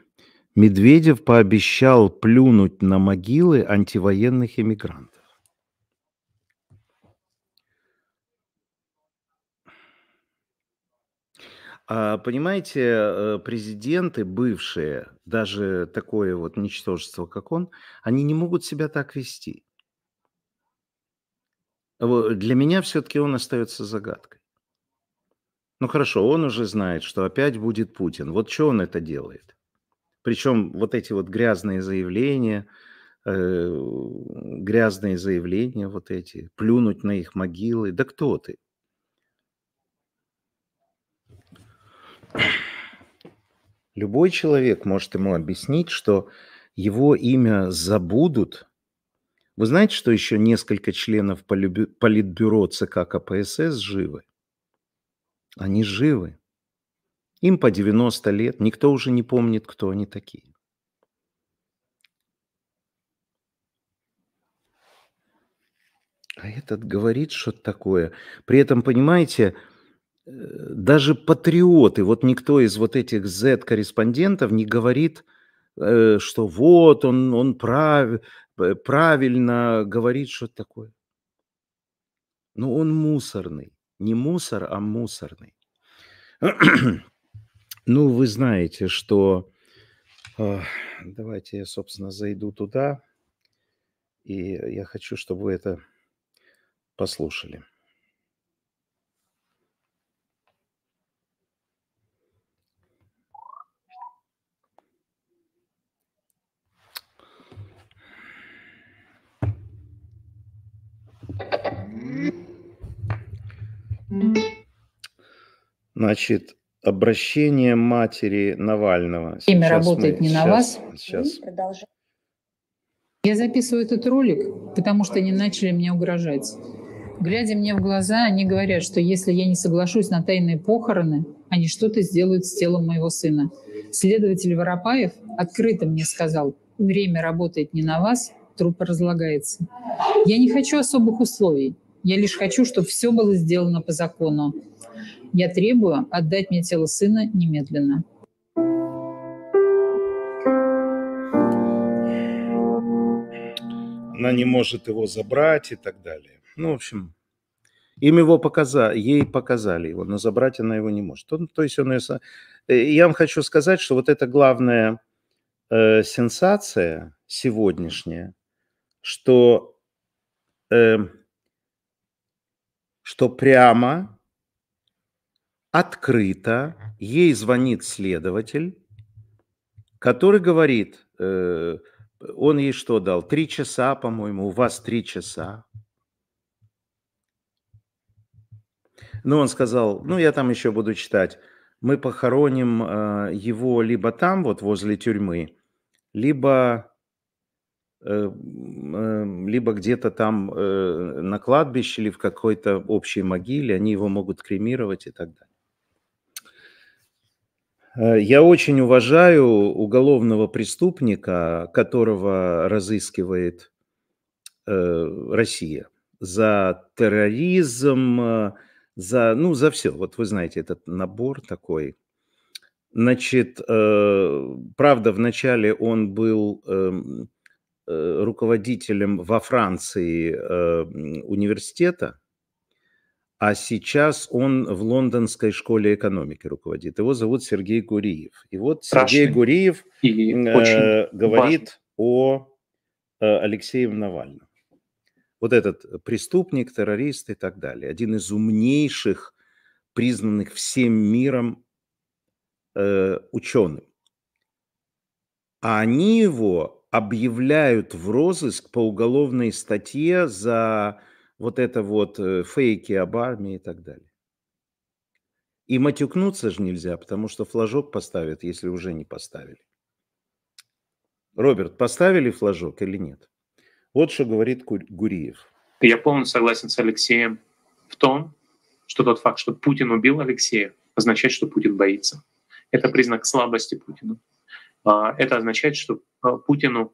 Медведев пообещал плюнуть на могилы антивоенных иммигрантов. А, понимаете, э, президенты бывшие, даже такое вот ничтожество, как он, они не могут себя так вести. Для меня все-таки он остается загадкой. Ну хорошо, он уже знает, что опять будет Путин. Вот что он это делает? Причем вот эти вот грязные заявления, э, грязные заявления вот эти, плюнуть на их могилы. Да кто ты? Любой человек может ему объяснить, что его имя забудут. Вы знаете, что еще несколько членов Политбюро ЦК КПСС живы? Они живы. Им по 90 лет, никто уже не помнит, кто они такие. А этот говорит что-то такое. При этом, понимаете, э, даже патриоты, вот никто из вот этих Z-корреспондентов не говорит, э, что вот он, он прав, правильно говорит что-то такое. Но он мусорный. Не мусор, а мусорный. ну, вы знаете, что... А, давайте я, собственно, зайду туда. И я хочу, чтобы вы это послушали. Значит, обращение матери Навального. Время сейчас работает мы, не сейчас, на вас. Сейчас. Я записываю этот ролик, потому что они начали мне угрожать. Глядя мне в глаза, они говорят, что если я не соглашусь на тайные похороны, они что-то сделают с телом моего сына. Следователь Воропаев открыто мне сказал, время работает не на вас, труп разлагается. Я не хочу особых условий. Я лишь хочу, чтобы все было сделано по закону. Я требую отдать мне тело сына немедленно. Она не может его забрать и так далее. Ну, в общем, им его показали, ей показали его, но забрать она его не может. Он, то есть он ее... Э, я вам хочу сказать, что вот это главная э, сенсация сегодняшняя, что э, что прямо, открыто ей звонит следователь, который говорит, э, он ей что дал? Три часа, по-моему, у вас три часа. Ну, он сказал, ну, я там еще буду читать. Мы похороним э, его либо там, вот возле тюрьмы, либо Э, эм, либо где-то там э, на кладбище или в какой-то общей могиле, они его могут кремировать и так далее. Э, я очень уважаю уголовного преступника, которого разыскивает Россия за терроризм, за, ну, за все. Вот вы знаете, этот набор такой. Значит, правда, вначале он был эм, Э, руководителем во Франции э, университета, а сейчас он в Лондонской школе экономики руководит. Его зовут Сергей Гуриев. И вот Страшный. Сергей Гуриев и э, говорит важный. о э, Алексее Навальном. Вот этот преступник, террорист и так далее. Один из умнейших, признанных всем миром э, ученым. А они его объявляют в розыск по уголовной статье за вот это вот э, фейки об армии и так далее. И матюкнуться же нельзя, потому что флажок поставят, если уже не поставили. Роберт, поставили флажок или нет? Вот что говорит Гуриев. Я полностью согласен с Алексеем в том, что тот факт, что Путин убил Алексея, означает, что Путин боится. Это признак слабости Путина. А, это означает, что а, Путину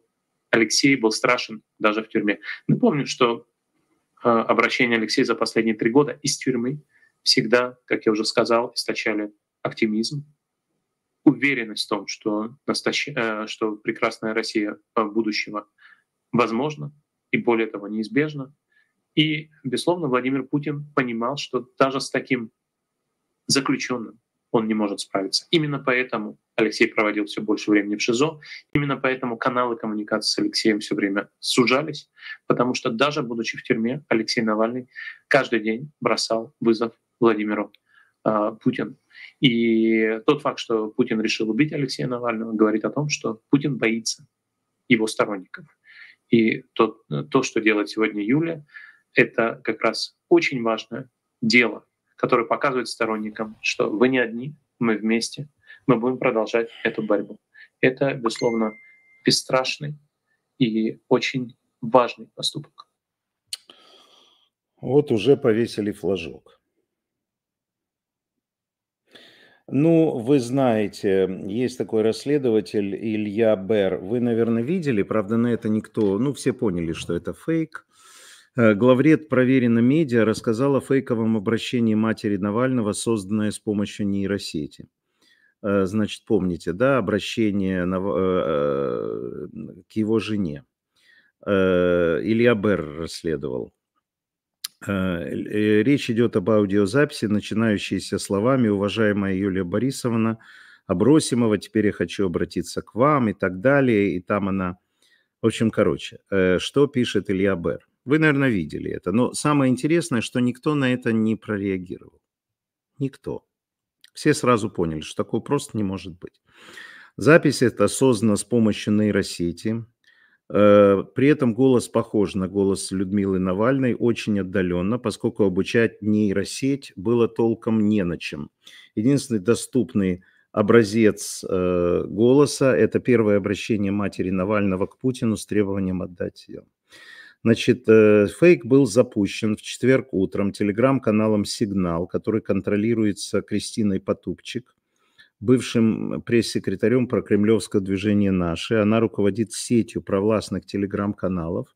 Алексей был страшен даже в тюрьме. Напомню, что а, обращения Алексея за последние три года из тюрьмы всегда, как я уже сказал, источали оптимизм, уверенность в том, что, настоящ... Э, что прекрасная Россия будущего возможна и более того неизбежна. И, безусловно, Владимир Путин понимал, что даже с таким заключенным, он не может справиться. Именно поэтому Алексей проводил все больше времени в ШИЗО. Именно поэтому каналы коммуникации с Алексеем все время сужались, потому что даже будучи в тюрьме, Алексей Навальный каждый день бросал вызов Владимиру э, Путину. И тот факт, что Путин решил убить Алексея Навального, говорит о том, что Путин боится его сторонников. И то, то что делает сегодня Юля, это как раз очень важное дело который показывает сторонникам, что вы не одни, мы вместе, мы будем продолжать эту борьбу. Это, безусловно, бесстрашный и очень важный поступок. Вот уже повесили флажок. Ну, вы знаете, есть такой расследователь Илья Бер. Вы, наверное, видели, правда, на это никто... Ну, все поняли, что это фейк. Э, главред «Проверено медиа» рассказал о фейковом обращении матери Навального, созданное с помощью нейросети. Э, значит, помните, да, обращение э, к его жене. Илья Берр расследовал. Речь идет об аудиозаписи, начинающейся словами «Уважаемая Юлия Борисовна Обросимова, теперь я хочу обратиться к вам» и так далее. И там она... В общем, короче, что пишет Илья Берр? Вы, наверное, видели это. Но самое интересное, что никто на это не прореагировал. Никто. Все сразу поняли, что такого просто не может быть. Запись эта создана с помощью нейросети. Э, при этом голос похож на голос Людмилы Навальной очень отдаленно, поскольку обучать нейросеть было толком не на чем. Единственный доступный образец э, голоса – это первое обращение матери Навального к Путину с требованием отдать ее. Значит, э, фейк был запущен в четверг утром телеграм-каналом «Сигнал», который контролируется Кристиной Потупчик, бывшим пресс-секретарем про Кремлевское движение «Наши». Она руководит сетью провластных телеграм-каналов.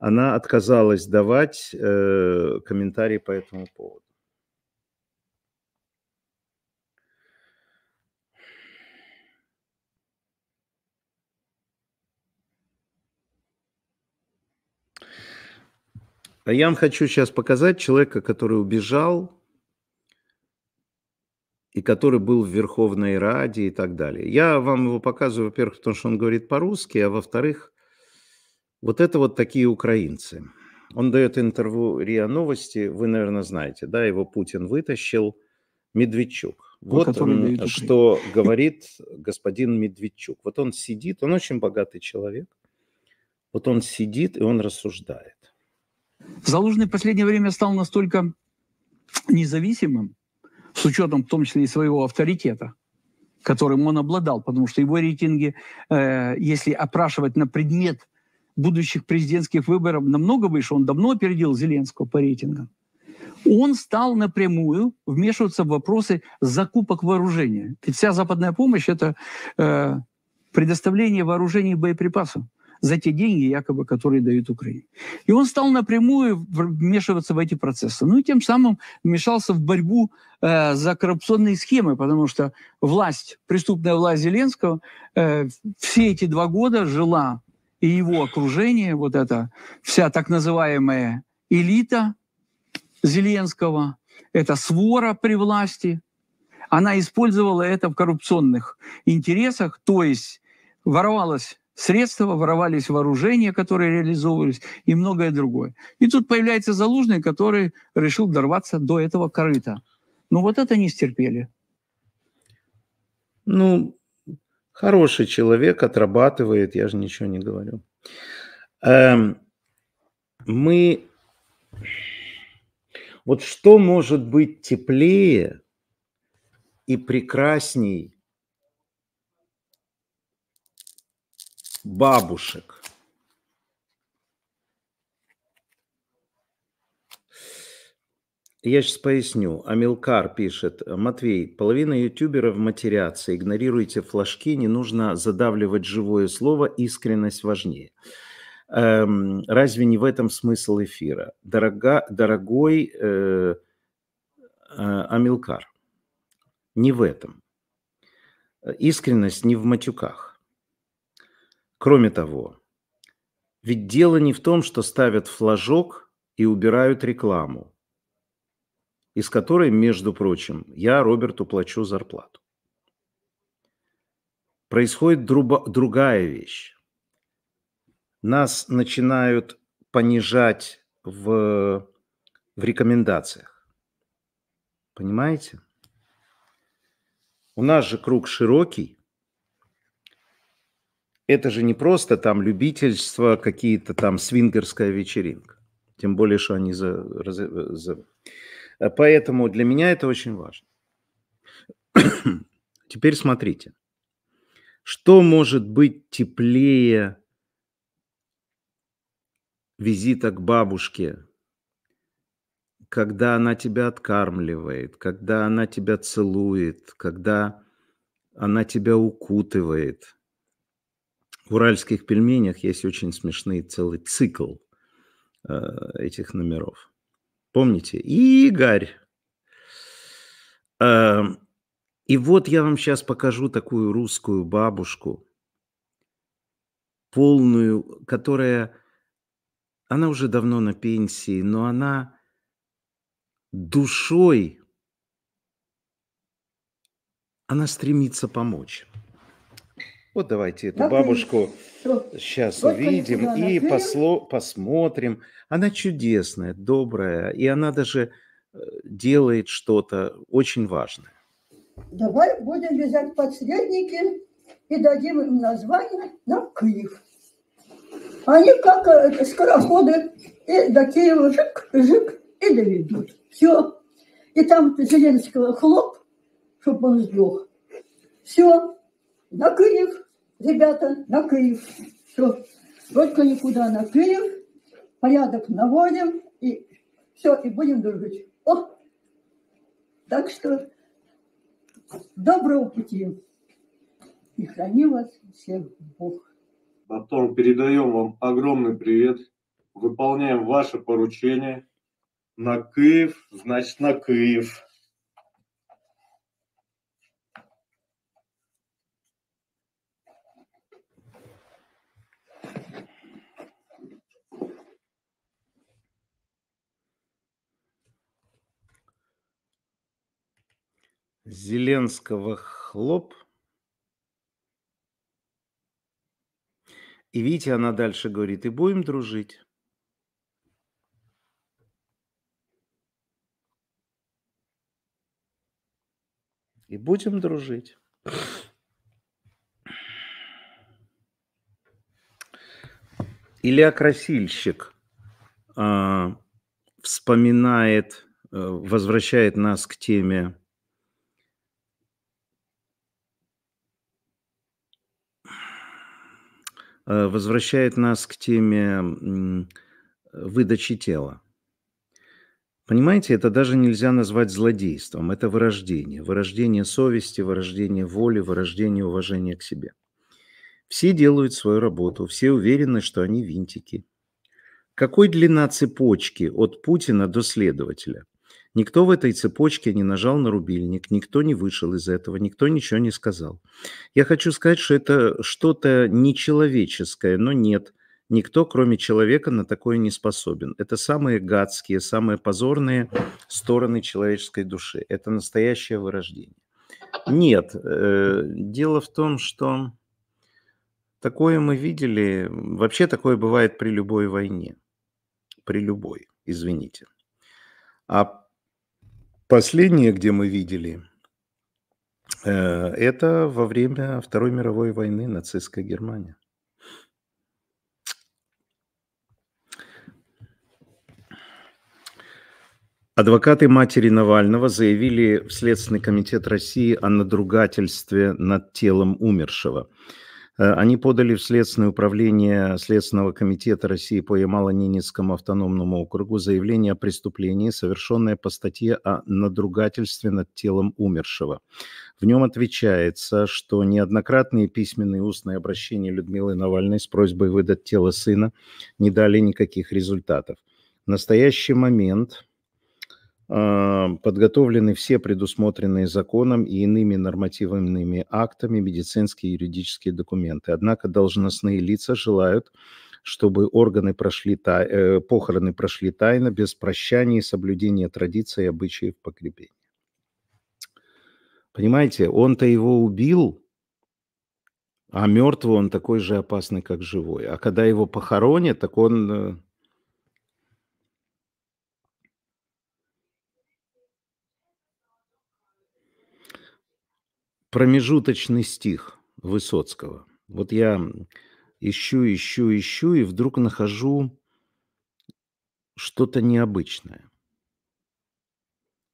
Она отказалась давать э, комментарии по этому поводу. А я вам хочу сейчас показать человека, который убежал и который был в Верховной Раде и так далее. Я вам его показываю, во-первых, потому что он говорит по-русски, а во-вторых, вот это вот такие украинцы. Он дает интервью РИА Новости, вы, наверное, знаете, да, его Путин вытащил, Медведчук. Ну, вот, вот он, что говорит господин Медведчук. Вот он сидит, он очень богатый человек, вот он сидит и он рассуждает. Залужный в последнее время стал настолько независимым, с учетом в том числе и своего авторитета, которым он обладал, потому что его рейтинги, э, если опрашивать на предмет будущих президентских выборов, намного выше, он давно опередил Зеленского по рейтингам. Он стал напрямую вмешиваться в вопросы закупок вооружения. Ведь вся западная помощь — это э, предоставление вооружений и боеприпасов за те деньги, якобы, которые дают Украине. И он стал напрямую вмешиваться в эти процессы. Ну и тем самым вмешался в борьбу э, за коррупционные схемы, потому что власть, преступная власть Зеленского э, все эти два года жила и его окружение, вот эта вся так называемая элита Зеленского, это свора при власти, она использовала это в коррупционных интересах, то есть воровалась средства, воровались вооружения, которые реализовывались, и многое другое. И тут появляется Залужный, который решил дорваться до этого корыта. Ну вот это не стерпели. Ну, хороший человек, отрабатывает, я же ничего не говорю. Эм, мы... Вот что может быть теплее и прекрасней бабушек. Я сейчас поясню. Амилкар пишет. Матвей, половина ютуберов матерятся. Игнорируйте флажки, не нужно задавливать живое слово, искренность важнее. Эм, разве не в этом смысл эфира? Дорога, дорогой э, э, Амилкар, не в этом. Искренность не в матюках. Кроме того, ведь дело не в том, что ставят флажок и убирают рекламу, из которой, между прочим, я Роберту плачу зарплату. Происходит друба, другая вещь. Нас начинают понижать в, в рекомендациях. Понимаете? У нас же круг широкий, это же не просто там любительство, какие-то там свингерская вечеринка. Тем более, что они за, за... Э, поэтому для меня это очень важно. Теперь смотрите. Что может быть теплее визита к бабушке, когда она тебя откармливает, когда она тебя целует, когда она тебя укутывает – в уральских пельменях есть очень смешный целый цикл э, этих номеров. Помните? Игорь! Э, и вот я вам сейчас покажу такую русскую бабушку, полную, которая... Она уже давно на пенсии, но она душой, она стремится помочь. Вот давайте эту бабушку сейчас увидим и посло, посмотрим. Она чудесная, добрая, и она даже э, делает что-то очень важное. Давай будем вязать подсредники и дадим им название на Киев. Они как э, э, скороходы и до Киева жик, жик и доведут. Все. И там Зеленского хлоп, чтобы он сдох. Все. На Киев ребята, на Киев. Все, только никуда на Киев, порядок наводим, и все, и будем дружить. О! Так что доброго пути. И храни вас всех Бог. Антон, передаем вам огромный привет. Выполняем ваше поручение. На Киев, значит, на Киев. Зеленского хлоп. И видите, она дальше говорит, и будем дружить. И будем дружить. Илья Красильщик э, вспоминает, э, возвращает нас к теме Э, возвращает нас к теме выдачи тела. Понимаете, это даже нельзя назвать злодейством. Это вырождение. Вырождение совести, вырождение воли, вырождение уважения к себе. Все делают свою работу, все уверены, что они винтики. Какой длина цепочки от Путина до следователя? Никто в этой цепочке не нажал на рубильник, никто не вышел из этого, никто ничего не сказал. Я хочу сказать, что это что-то нечеловеческое, но нет – Никто, кроме человека, на такое не способен. Это самые гадские, самые позорные стороны человеческой души. Это настоящее вырождение. Нет, э, дело в том, что такое мы видели, вообще такое бывает при любой войне. При любой, извините. А Последнее, где мы видели, э, это во время Второй мировой войны нацистская Германия. Адвокаты матери Навального заявили в Следственный комитет России о надругательстве над телом умершего – Э, они подали в Следственное управление Следственного комитета России по Ямало-Ненецкому автономному округу заявление о преступлении, совершенное по статье о надругательстве над телом умершего. В нем отвечается, что неоднократные письменные и устные обращения Людмилы Навальной с просьбой выдать тело сына не дали никаких результатов. В настоящий момент а, подготовлены все предусмотренные законом и иными нормативными актами медицинские и юридические документы. Однако должностные лица желают, чтобы органы прошли тай... Э, похороны прошли тайно, без прощания и соблюдения традиций и обычаев погребения. Понимаете, он-то его убил, а мертвый он такой же опасный, как живой. А когда его похоронят, так он э, промежуточный стих Высоцкого. Вот я ищу, ищу, ищу, и вдруг нахожу что-то необычное.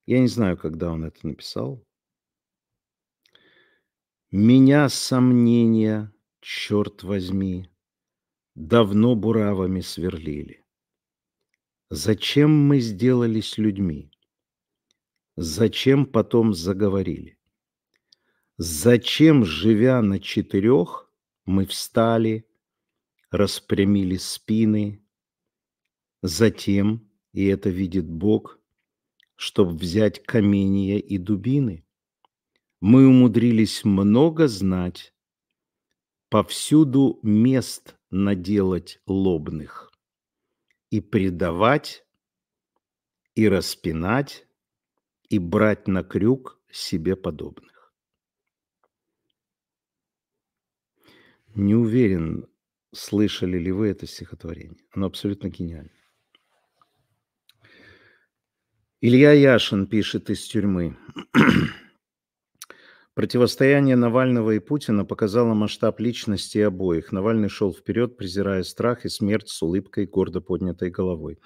Я не знаю, когда он это написал. Меня сомнения, черт возьми, давно буравами сверлили. Зачем мы сделались людьми? Зачем потом заговорили? Зачем, живя на четырех, мы встали, распрямили спины, затем, и это видит Бог, чтобы взять каменья и дубины. Мы умудрились много знать, повсюду мест наделать лобных и предавать, и распинать, и брать на крюк себе подобных. Не уверен, слышали ли вы это стихотворение. Оно абсолютно гениально. Илья Яшин пишет из тюрьмы. Противостояние Навального и Путина показало масштаб личности обоих. Навальный шел вперед, презирая страх и смерть с улыбкой, гордо поднятой головой.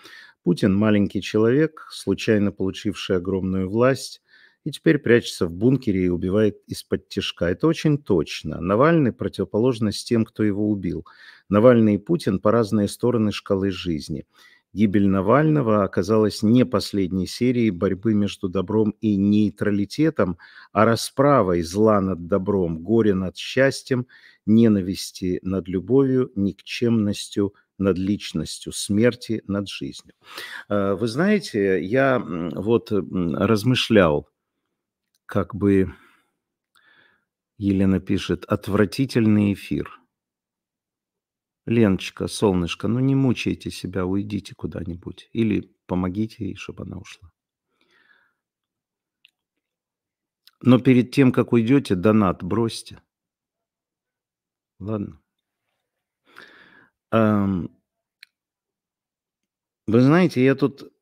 Путин – маленький человек, случайно получивший огромную власть, и теперь прячется в бункере и убивает из-под тяжка. Это очень точно. Навальный противоположность тем, кто его убил. Навальный и Путин по разные стороны шкалы жизни. Гибель Навального оказалась не последней серией борьбы между добром и нейтралитетом, а расправой зла над добром, горе над счастьем, ненависти над любовью, никчемностью над личностью, смерти над жизнью. Э, вы знаете, я вот размышлял как бы, Елена пишет, отвратительный эфир. Леночка, солнышко, ну не мучайте себя, уйдите куда-нибудь. Или помогите ей, чтобы она ушла. Но перед тем, как уйдете, донат бросьте. Ладно. Вы знаете, я тут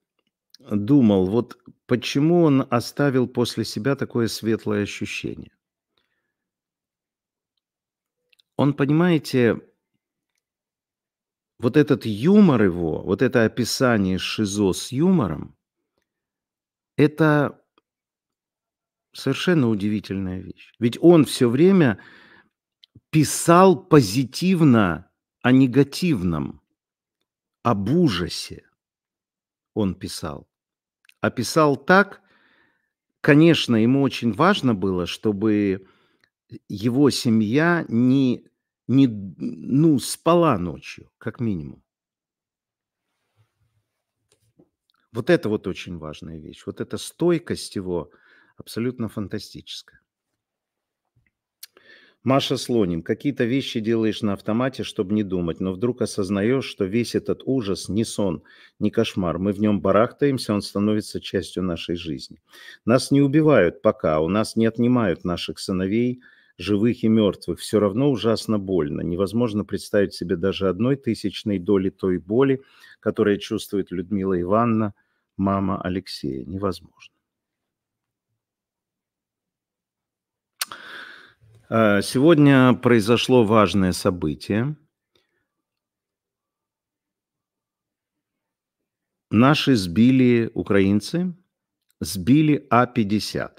думал, вот почему он оставил после себя такое светлое ощущение. Он, понимаете, вот этот юмор его, вот это описание шизо с юмором, это совершенно удивительная вещь. Ведь он все время писал позитивно о негативном, об ужасе он писал. А писал так, конечно, ему очень важно было, чтобы его семья не, не ну, спала ночью, как минимум. Вот это вот очень важная вещь. Вот эта стойкость его абсолютно фантастическая. Маша Слоним, какие-то вещи делаешь на автомате, чтобы не думать, но вдруг осознаешь, что весь этот ужас не сон, не кошмар. Мы в нем барахтаемся, он становится частью нашей жизни. Нас не убивают пока, у нас не отнимают наших сыновей, живых и мертвых. Все равно ужасно больно. Невозможно представить себе даже одной тысячной доли той боли, которая чувствует Людмила Ивановна, мама Алексея. Невозможно. Э, сегодня произошло важное событие. Наши сбили, украинцы, сбили А-50.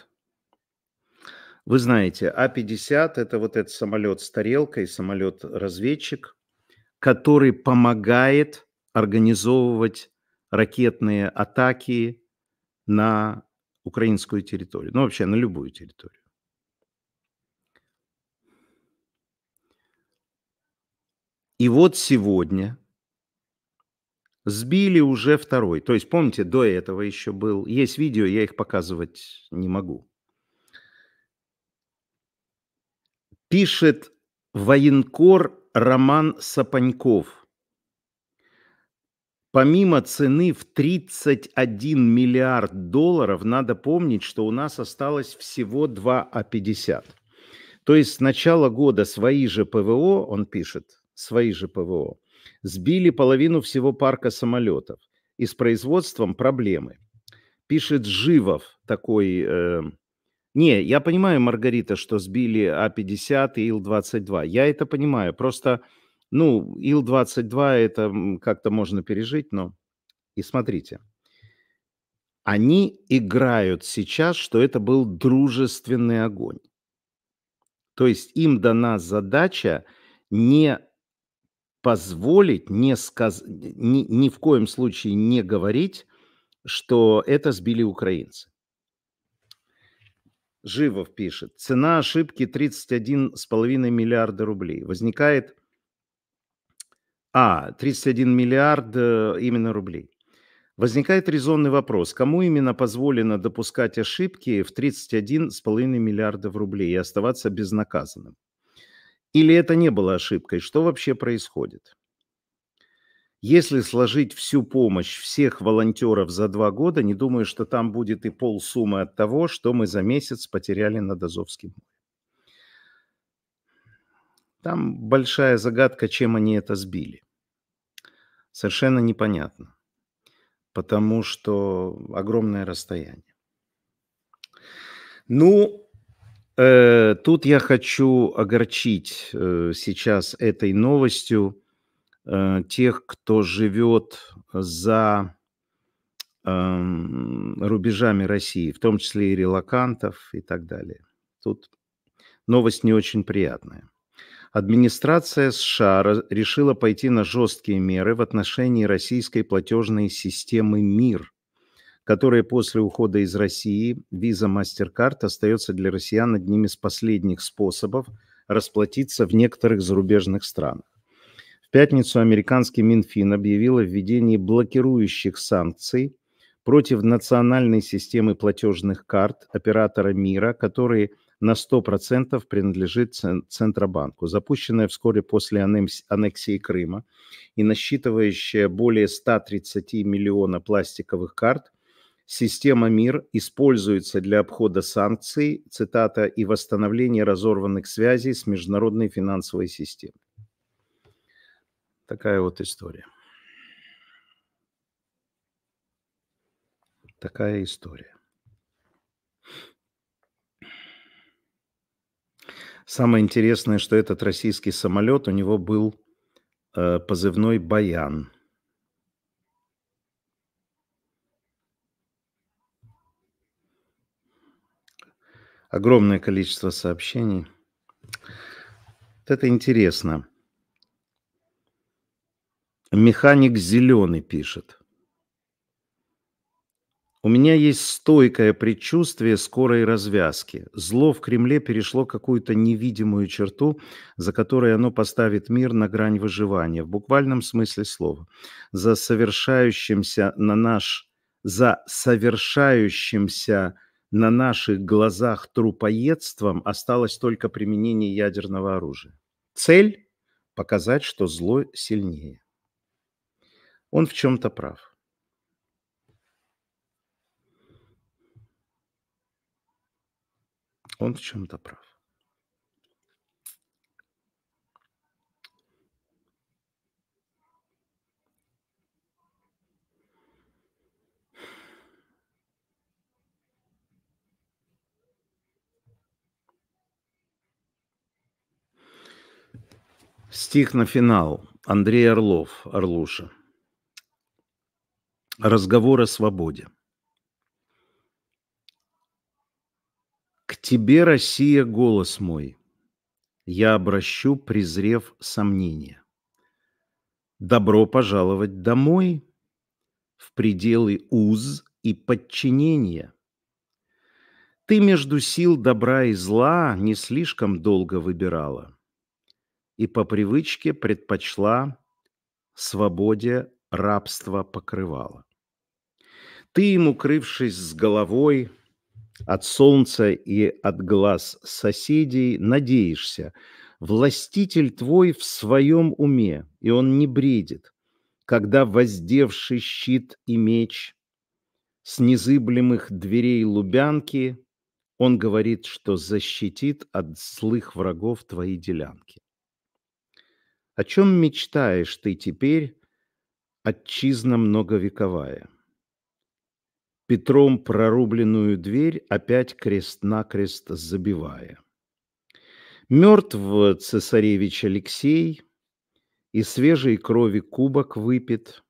Вы знаете, А-50 – это вот этот самолет с тарелкой, самолет-разведчик, который помогает организовывать ракетные атаки на украинскую территорию, ну вообще на любую территорию. И вот сегодня сбили уже второй. То есть, помните, до этого еще был... Есть видео, я их показывать не могу. Пишет военкор Роман Сапаньков – Помимо цены в 31 миллиард долларов, надо помнить, что у нас осталось всего 2А50. А То есть с начала года свои же ПВО, он пишет, свои же ПВО, сбили половину всего парка самолетов. И с производством проблемы. Пишет Живов такой... Э... Не, я понимаю, Маргарита, что сбили А-50 и Ил-22. Я это понимаю. Просто, ну, Ил-22 это как-то можно пережить, но... И смотрите. Они играют сейчас, что это был дружественный огонь. То есть им дана задача не позволить не сказ... ни, ни в коем случае не говорить, что это сбили украинцы. Живов пишет, цена ошибки 31,5 миллиарда рублей. Возникает... А, 31 миллиард э, именно рублей. Возникает резонный вопрос, кому именно позволено допускать ошибки в 31,5 миллиардов рублей и оставаться безнаказанным? Или это не было ошибкой? Что вообще происходит? Если сложить всю помощь всех волонтеров за два года, не думаю, что там будет и полсуммы от того, что мы за месяц потеряли над Азовским морем. Там большая загадка, чем они это сбили. Совершенно непонятно, потому что огромное расстояние. Ну, Э, тут я хочу огорчить э, сейчас этой новостью э, тех, кто живет за эм, рубежами России, в том числе и релакантов и так далее. Тут новость не очень приятная. Администрация США решила пойти на жесткие меры в отношении российской платежной системы МИР, которые после ухода из России виза MasterCard остается для россиян одним из последних способов расплатиться в некоторых зарубежных странах. В пятницу американский Минфин объявил о введении блокирующих санкций против национальной системы платежных карт оператора мира, который на 100% принадлежит Центробанку, запущенная вскоре после аннексии Крыма и насчитывающая более 130 миллионов пластиковых карт – Система МИР используется для обхода санкций, цитата, и восстановления разорванных связей с международной финансовой системой. Такая вот история. Такая история. Самое интересное, что этот российский самолет, у него был э, позывной «Баян». огромное количество сообщений. Вот это интересно. Механик Зеленый пишет. У меня есть стойкое предчувствие скорой развязки. Зло в Кремле перешло какую-то невидимую черту, за которой оно поставит мир на грань выживания, в буквальном смысле слова. За совершающимся на наш... За совершающимся на наших глазах трупоедством осталось только применение ядерного оружия. Цель – показать, что зло сильнее. Он в чем-то прав. Он в чем-то прав. Стих на финал. Андрей Орлов, Орлуша. Разговор о свободе. К тебе, Россия, голос мой, я обращу, презрев сомнения. Добро пожаловать домой, в пределы уз и подчинения. Ты между сил добра и зла не слишком долго выбирала – и по привычке предпочла свободе рабство покрывало. Ты им, укрывшись с головой от солнца и от глаз соседей, надеешься, властитель твой в своем уме, и он не бредит, когда воздевший щит и меч с незыблемых дверей Лубянки, он говорит, что защитит от злых врагов твои делянки. О чем мечтаешь ты теперь, отчизна многовековая? Петром прорубленную дверь опять крест-накрест забивая. Мертв цесаревич Алексей, и свежей крови кубок выпит.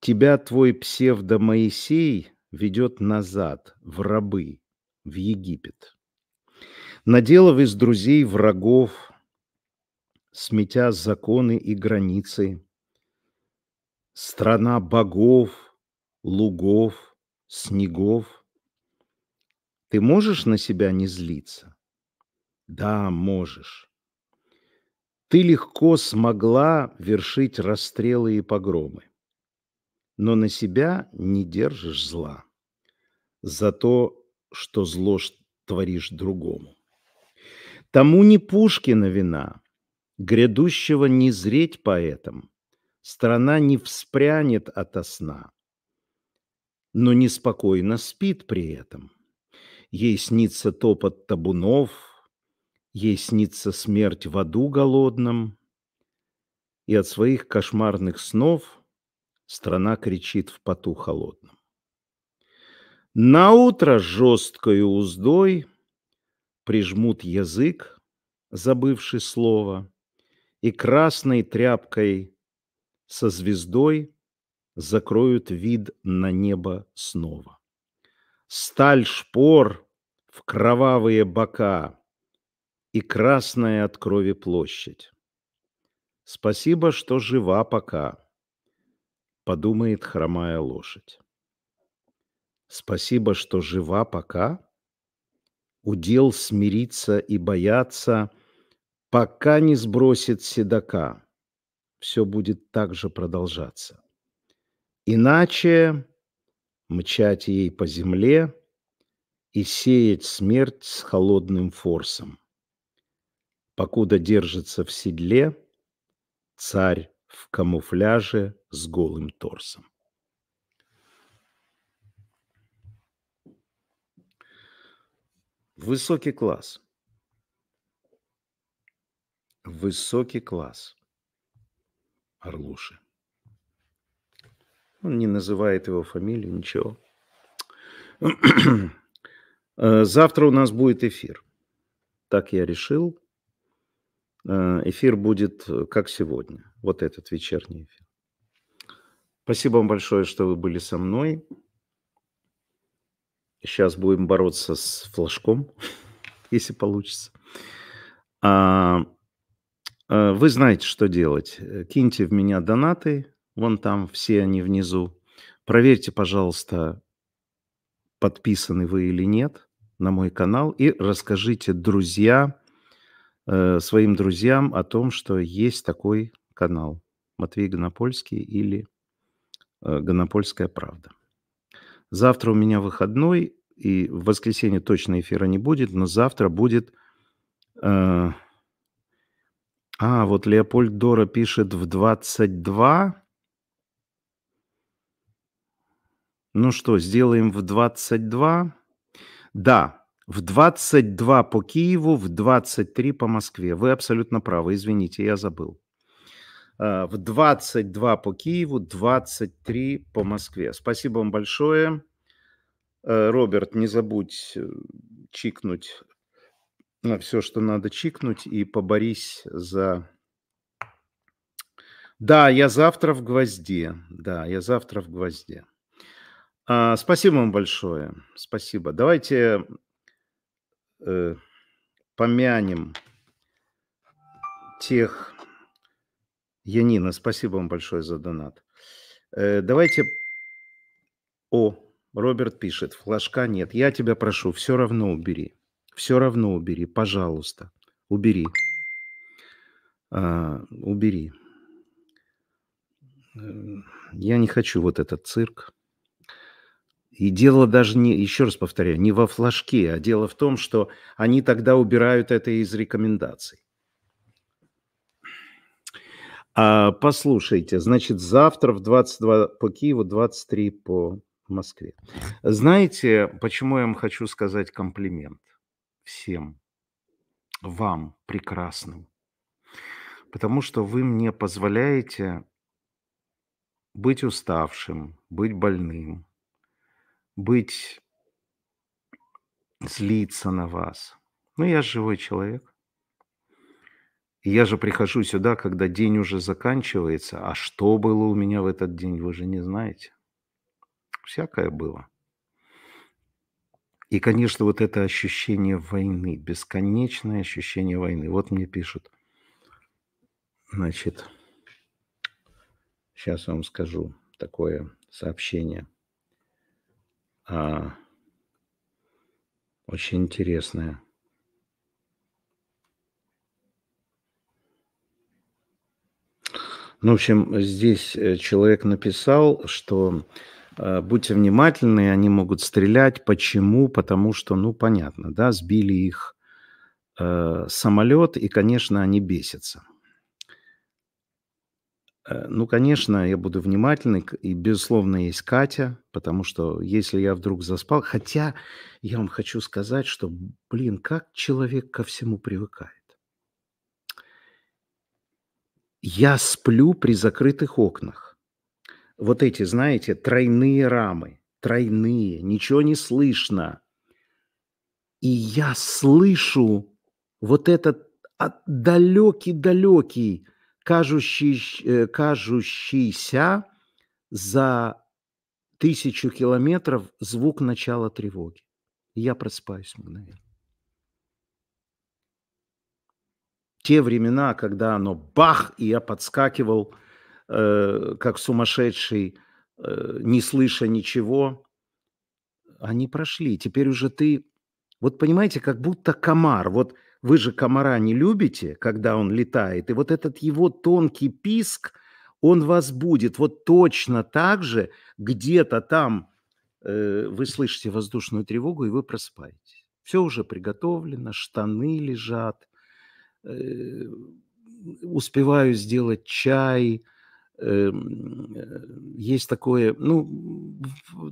Тебя твой псевдо Моисей ведет назад, в рабы, в Египет. Наделав из друзей врагов – сметя законы и границы. Страна богов, лугов, снегов. Ты можешь на себя не злиться? Да, можешь. Ты легко смогла вершить расстрелы и погромы, но на себя не держишь зла за то, что зло творишь другому. Тому не Пушкина вина – Грядущего не зреть поэтом, страна не вспрянет ото сна, но неспокойно спит при этом. Ей снится топот табунов, ей снится смерть в аду голодном, и от своих кошмарных снов страна кричит в поту холодном. Наутро жесткой уздой прижмут язык, забывший слово, и красной тряпкой со звездой закроют вид на небо снова. Сталь шпор в кровавые бока и красная от крови площадь. Спасибо, что жива пока, подумает хромая лошадь. Спасибо, что жива пока. Удел смириться и бояться — пока не сбросит седока. Все будет так же продолжаться. Иначе мчать ей по земле и сеять смерть с холодным форсом. Покуда держится в седле, царь в камуфляже с голым торсом. Высокий класс – высокий класс Орлуши. Он не называет его фамилию, ничего. Э, завтра у нас будет эфир. Так я решил. Э, эфир будет э, как сегодня. Вот этот вечерний эфир. Спасибо вам большое, что вы были со мной. Сейчас будем бороться с флажком, если получится. А, Э, вы знаете, что делать. Э, киньте в меня донаты, вон там все они внизу. Проверьте, пожалуйста, подписаны вы или нет на мой канал и расскажите друзья, э, своим друзьям о том, что есть такой канал Матвей Гонопольский или Гонопольская правда. Завтра у меня выходной, и в воскресенье точно эфира не будет, но завтра будет э, а, вот Леопольд Дора пишет в 22. Ну что, сделаем в 22? Да, в 22 по Киеву, в 23 по Москве. Вы абсолютно правы, извините, я забыл. А, в 22 по Киеву, 23 по Москве. Спасибо вам большое. Э, Роберт, не забудь э, чикнуть на все, что надо чикнуть, и поборись за... Да, я завтра в гвозде. Да, я завтра в гвозде. А, спасибо вам большое. Спасибо. Давайте э, помянем тех... Янина, спасибо вам большое за донат. Э, давайте... О, Роберт пишет, флажка нет. Я тебя прошу, все равно убери. Все равно убери, пожалуйста. Убери. А, убери. Э, я не хочу вот этот цирк. И дело даже не, еще раз повторяю, не во флажке, а дело в том, что они тогда убирают это из рекомендаций. А, послушайте, значит, завтра в 22 по Киеву, 23 по Москве. Знаете, почему я вам хочу сказать комплимент? всем вам прекрасным, потому что вы мне позволяете быть уставшим, быть больным, быть злиться на вас. Но ну, я живой человек. И я же прихожу сюда, когда день уже заканчивается, а что было у меня в этот день, вы же не знаете. Всякое было. И, конечно, вот это ощущение войны, бесконечное ощущение войны. Вот мне пишут. Значит, сейчас вам скажу такое сообщение. А, очень интересное. Ну, в общем, здесь э, человек написал, что Э, будьте внимательны, они могут стрелять. Почему? Потому что, ну, понятно, да, сбили их э, самолет, и, конечно, они бесятся. Э, ну, конечно, я буду внимательный, и, безусловно, есть Катя, потому что если я вдруг заспал, хотя я вам хочу сказать, что, блин, как человек ко всему привыкает. Я сплю при закрытых окнах вот эти, знаете, тройные рамы, тройные, ничего не слышно. И я слышу вот этот далекий-далекий, кажущий, э, кажущийся за тысячу километров звук начала тревоги. я просыпаюсь мгновенно. Те времена, когда оно бах, и я подскакивал – Э, как сумасшедший, э, не слыша ничего, они прошли. Теперь уже ты... Вот понимаете, как будто комар. Вот вы же комара не любите, когда он летает. И вот этот его тонкий писк, он вас будет. Вот точно так же где-то там э, вы слышите воздушную тревогу, и вы просыпаетесь. Все уже приготовлено, штаны лежат. Э, успеваю сделать чай, Эм, э, есть такое, ну,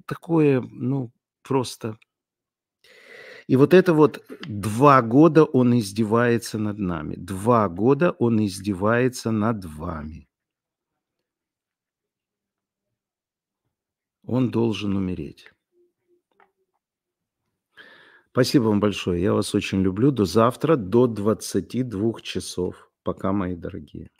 такое, ну, просто. И вот это вот два года он издевается над нами. Два года он издевается над вами. Он должен умереть. Спасибо вам большое. Я вас очень люблю. До завтра, до 22 часов. Пока, мои дорогие.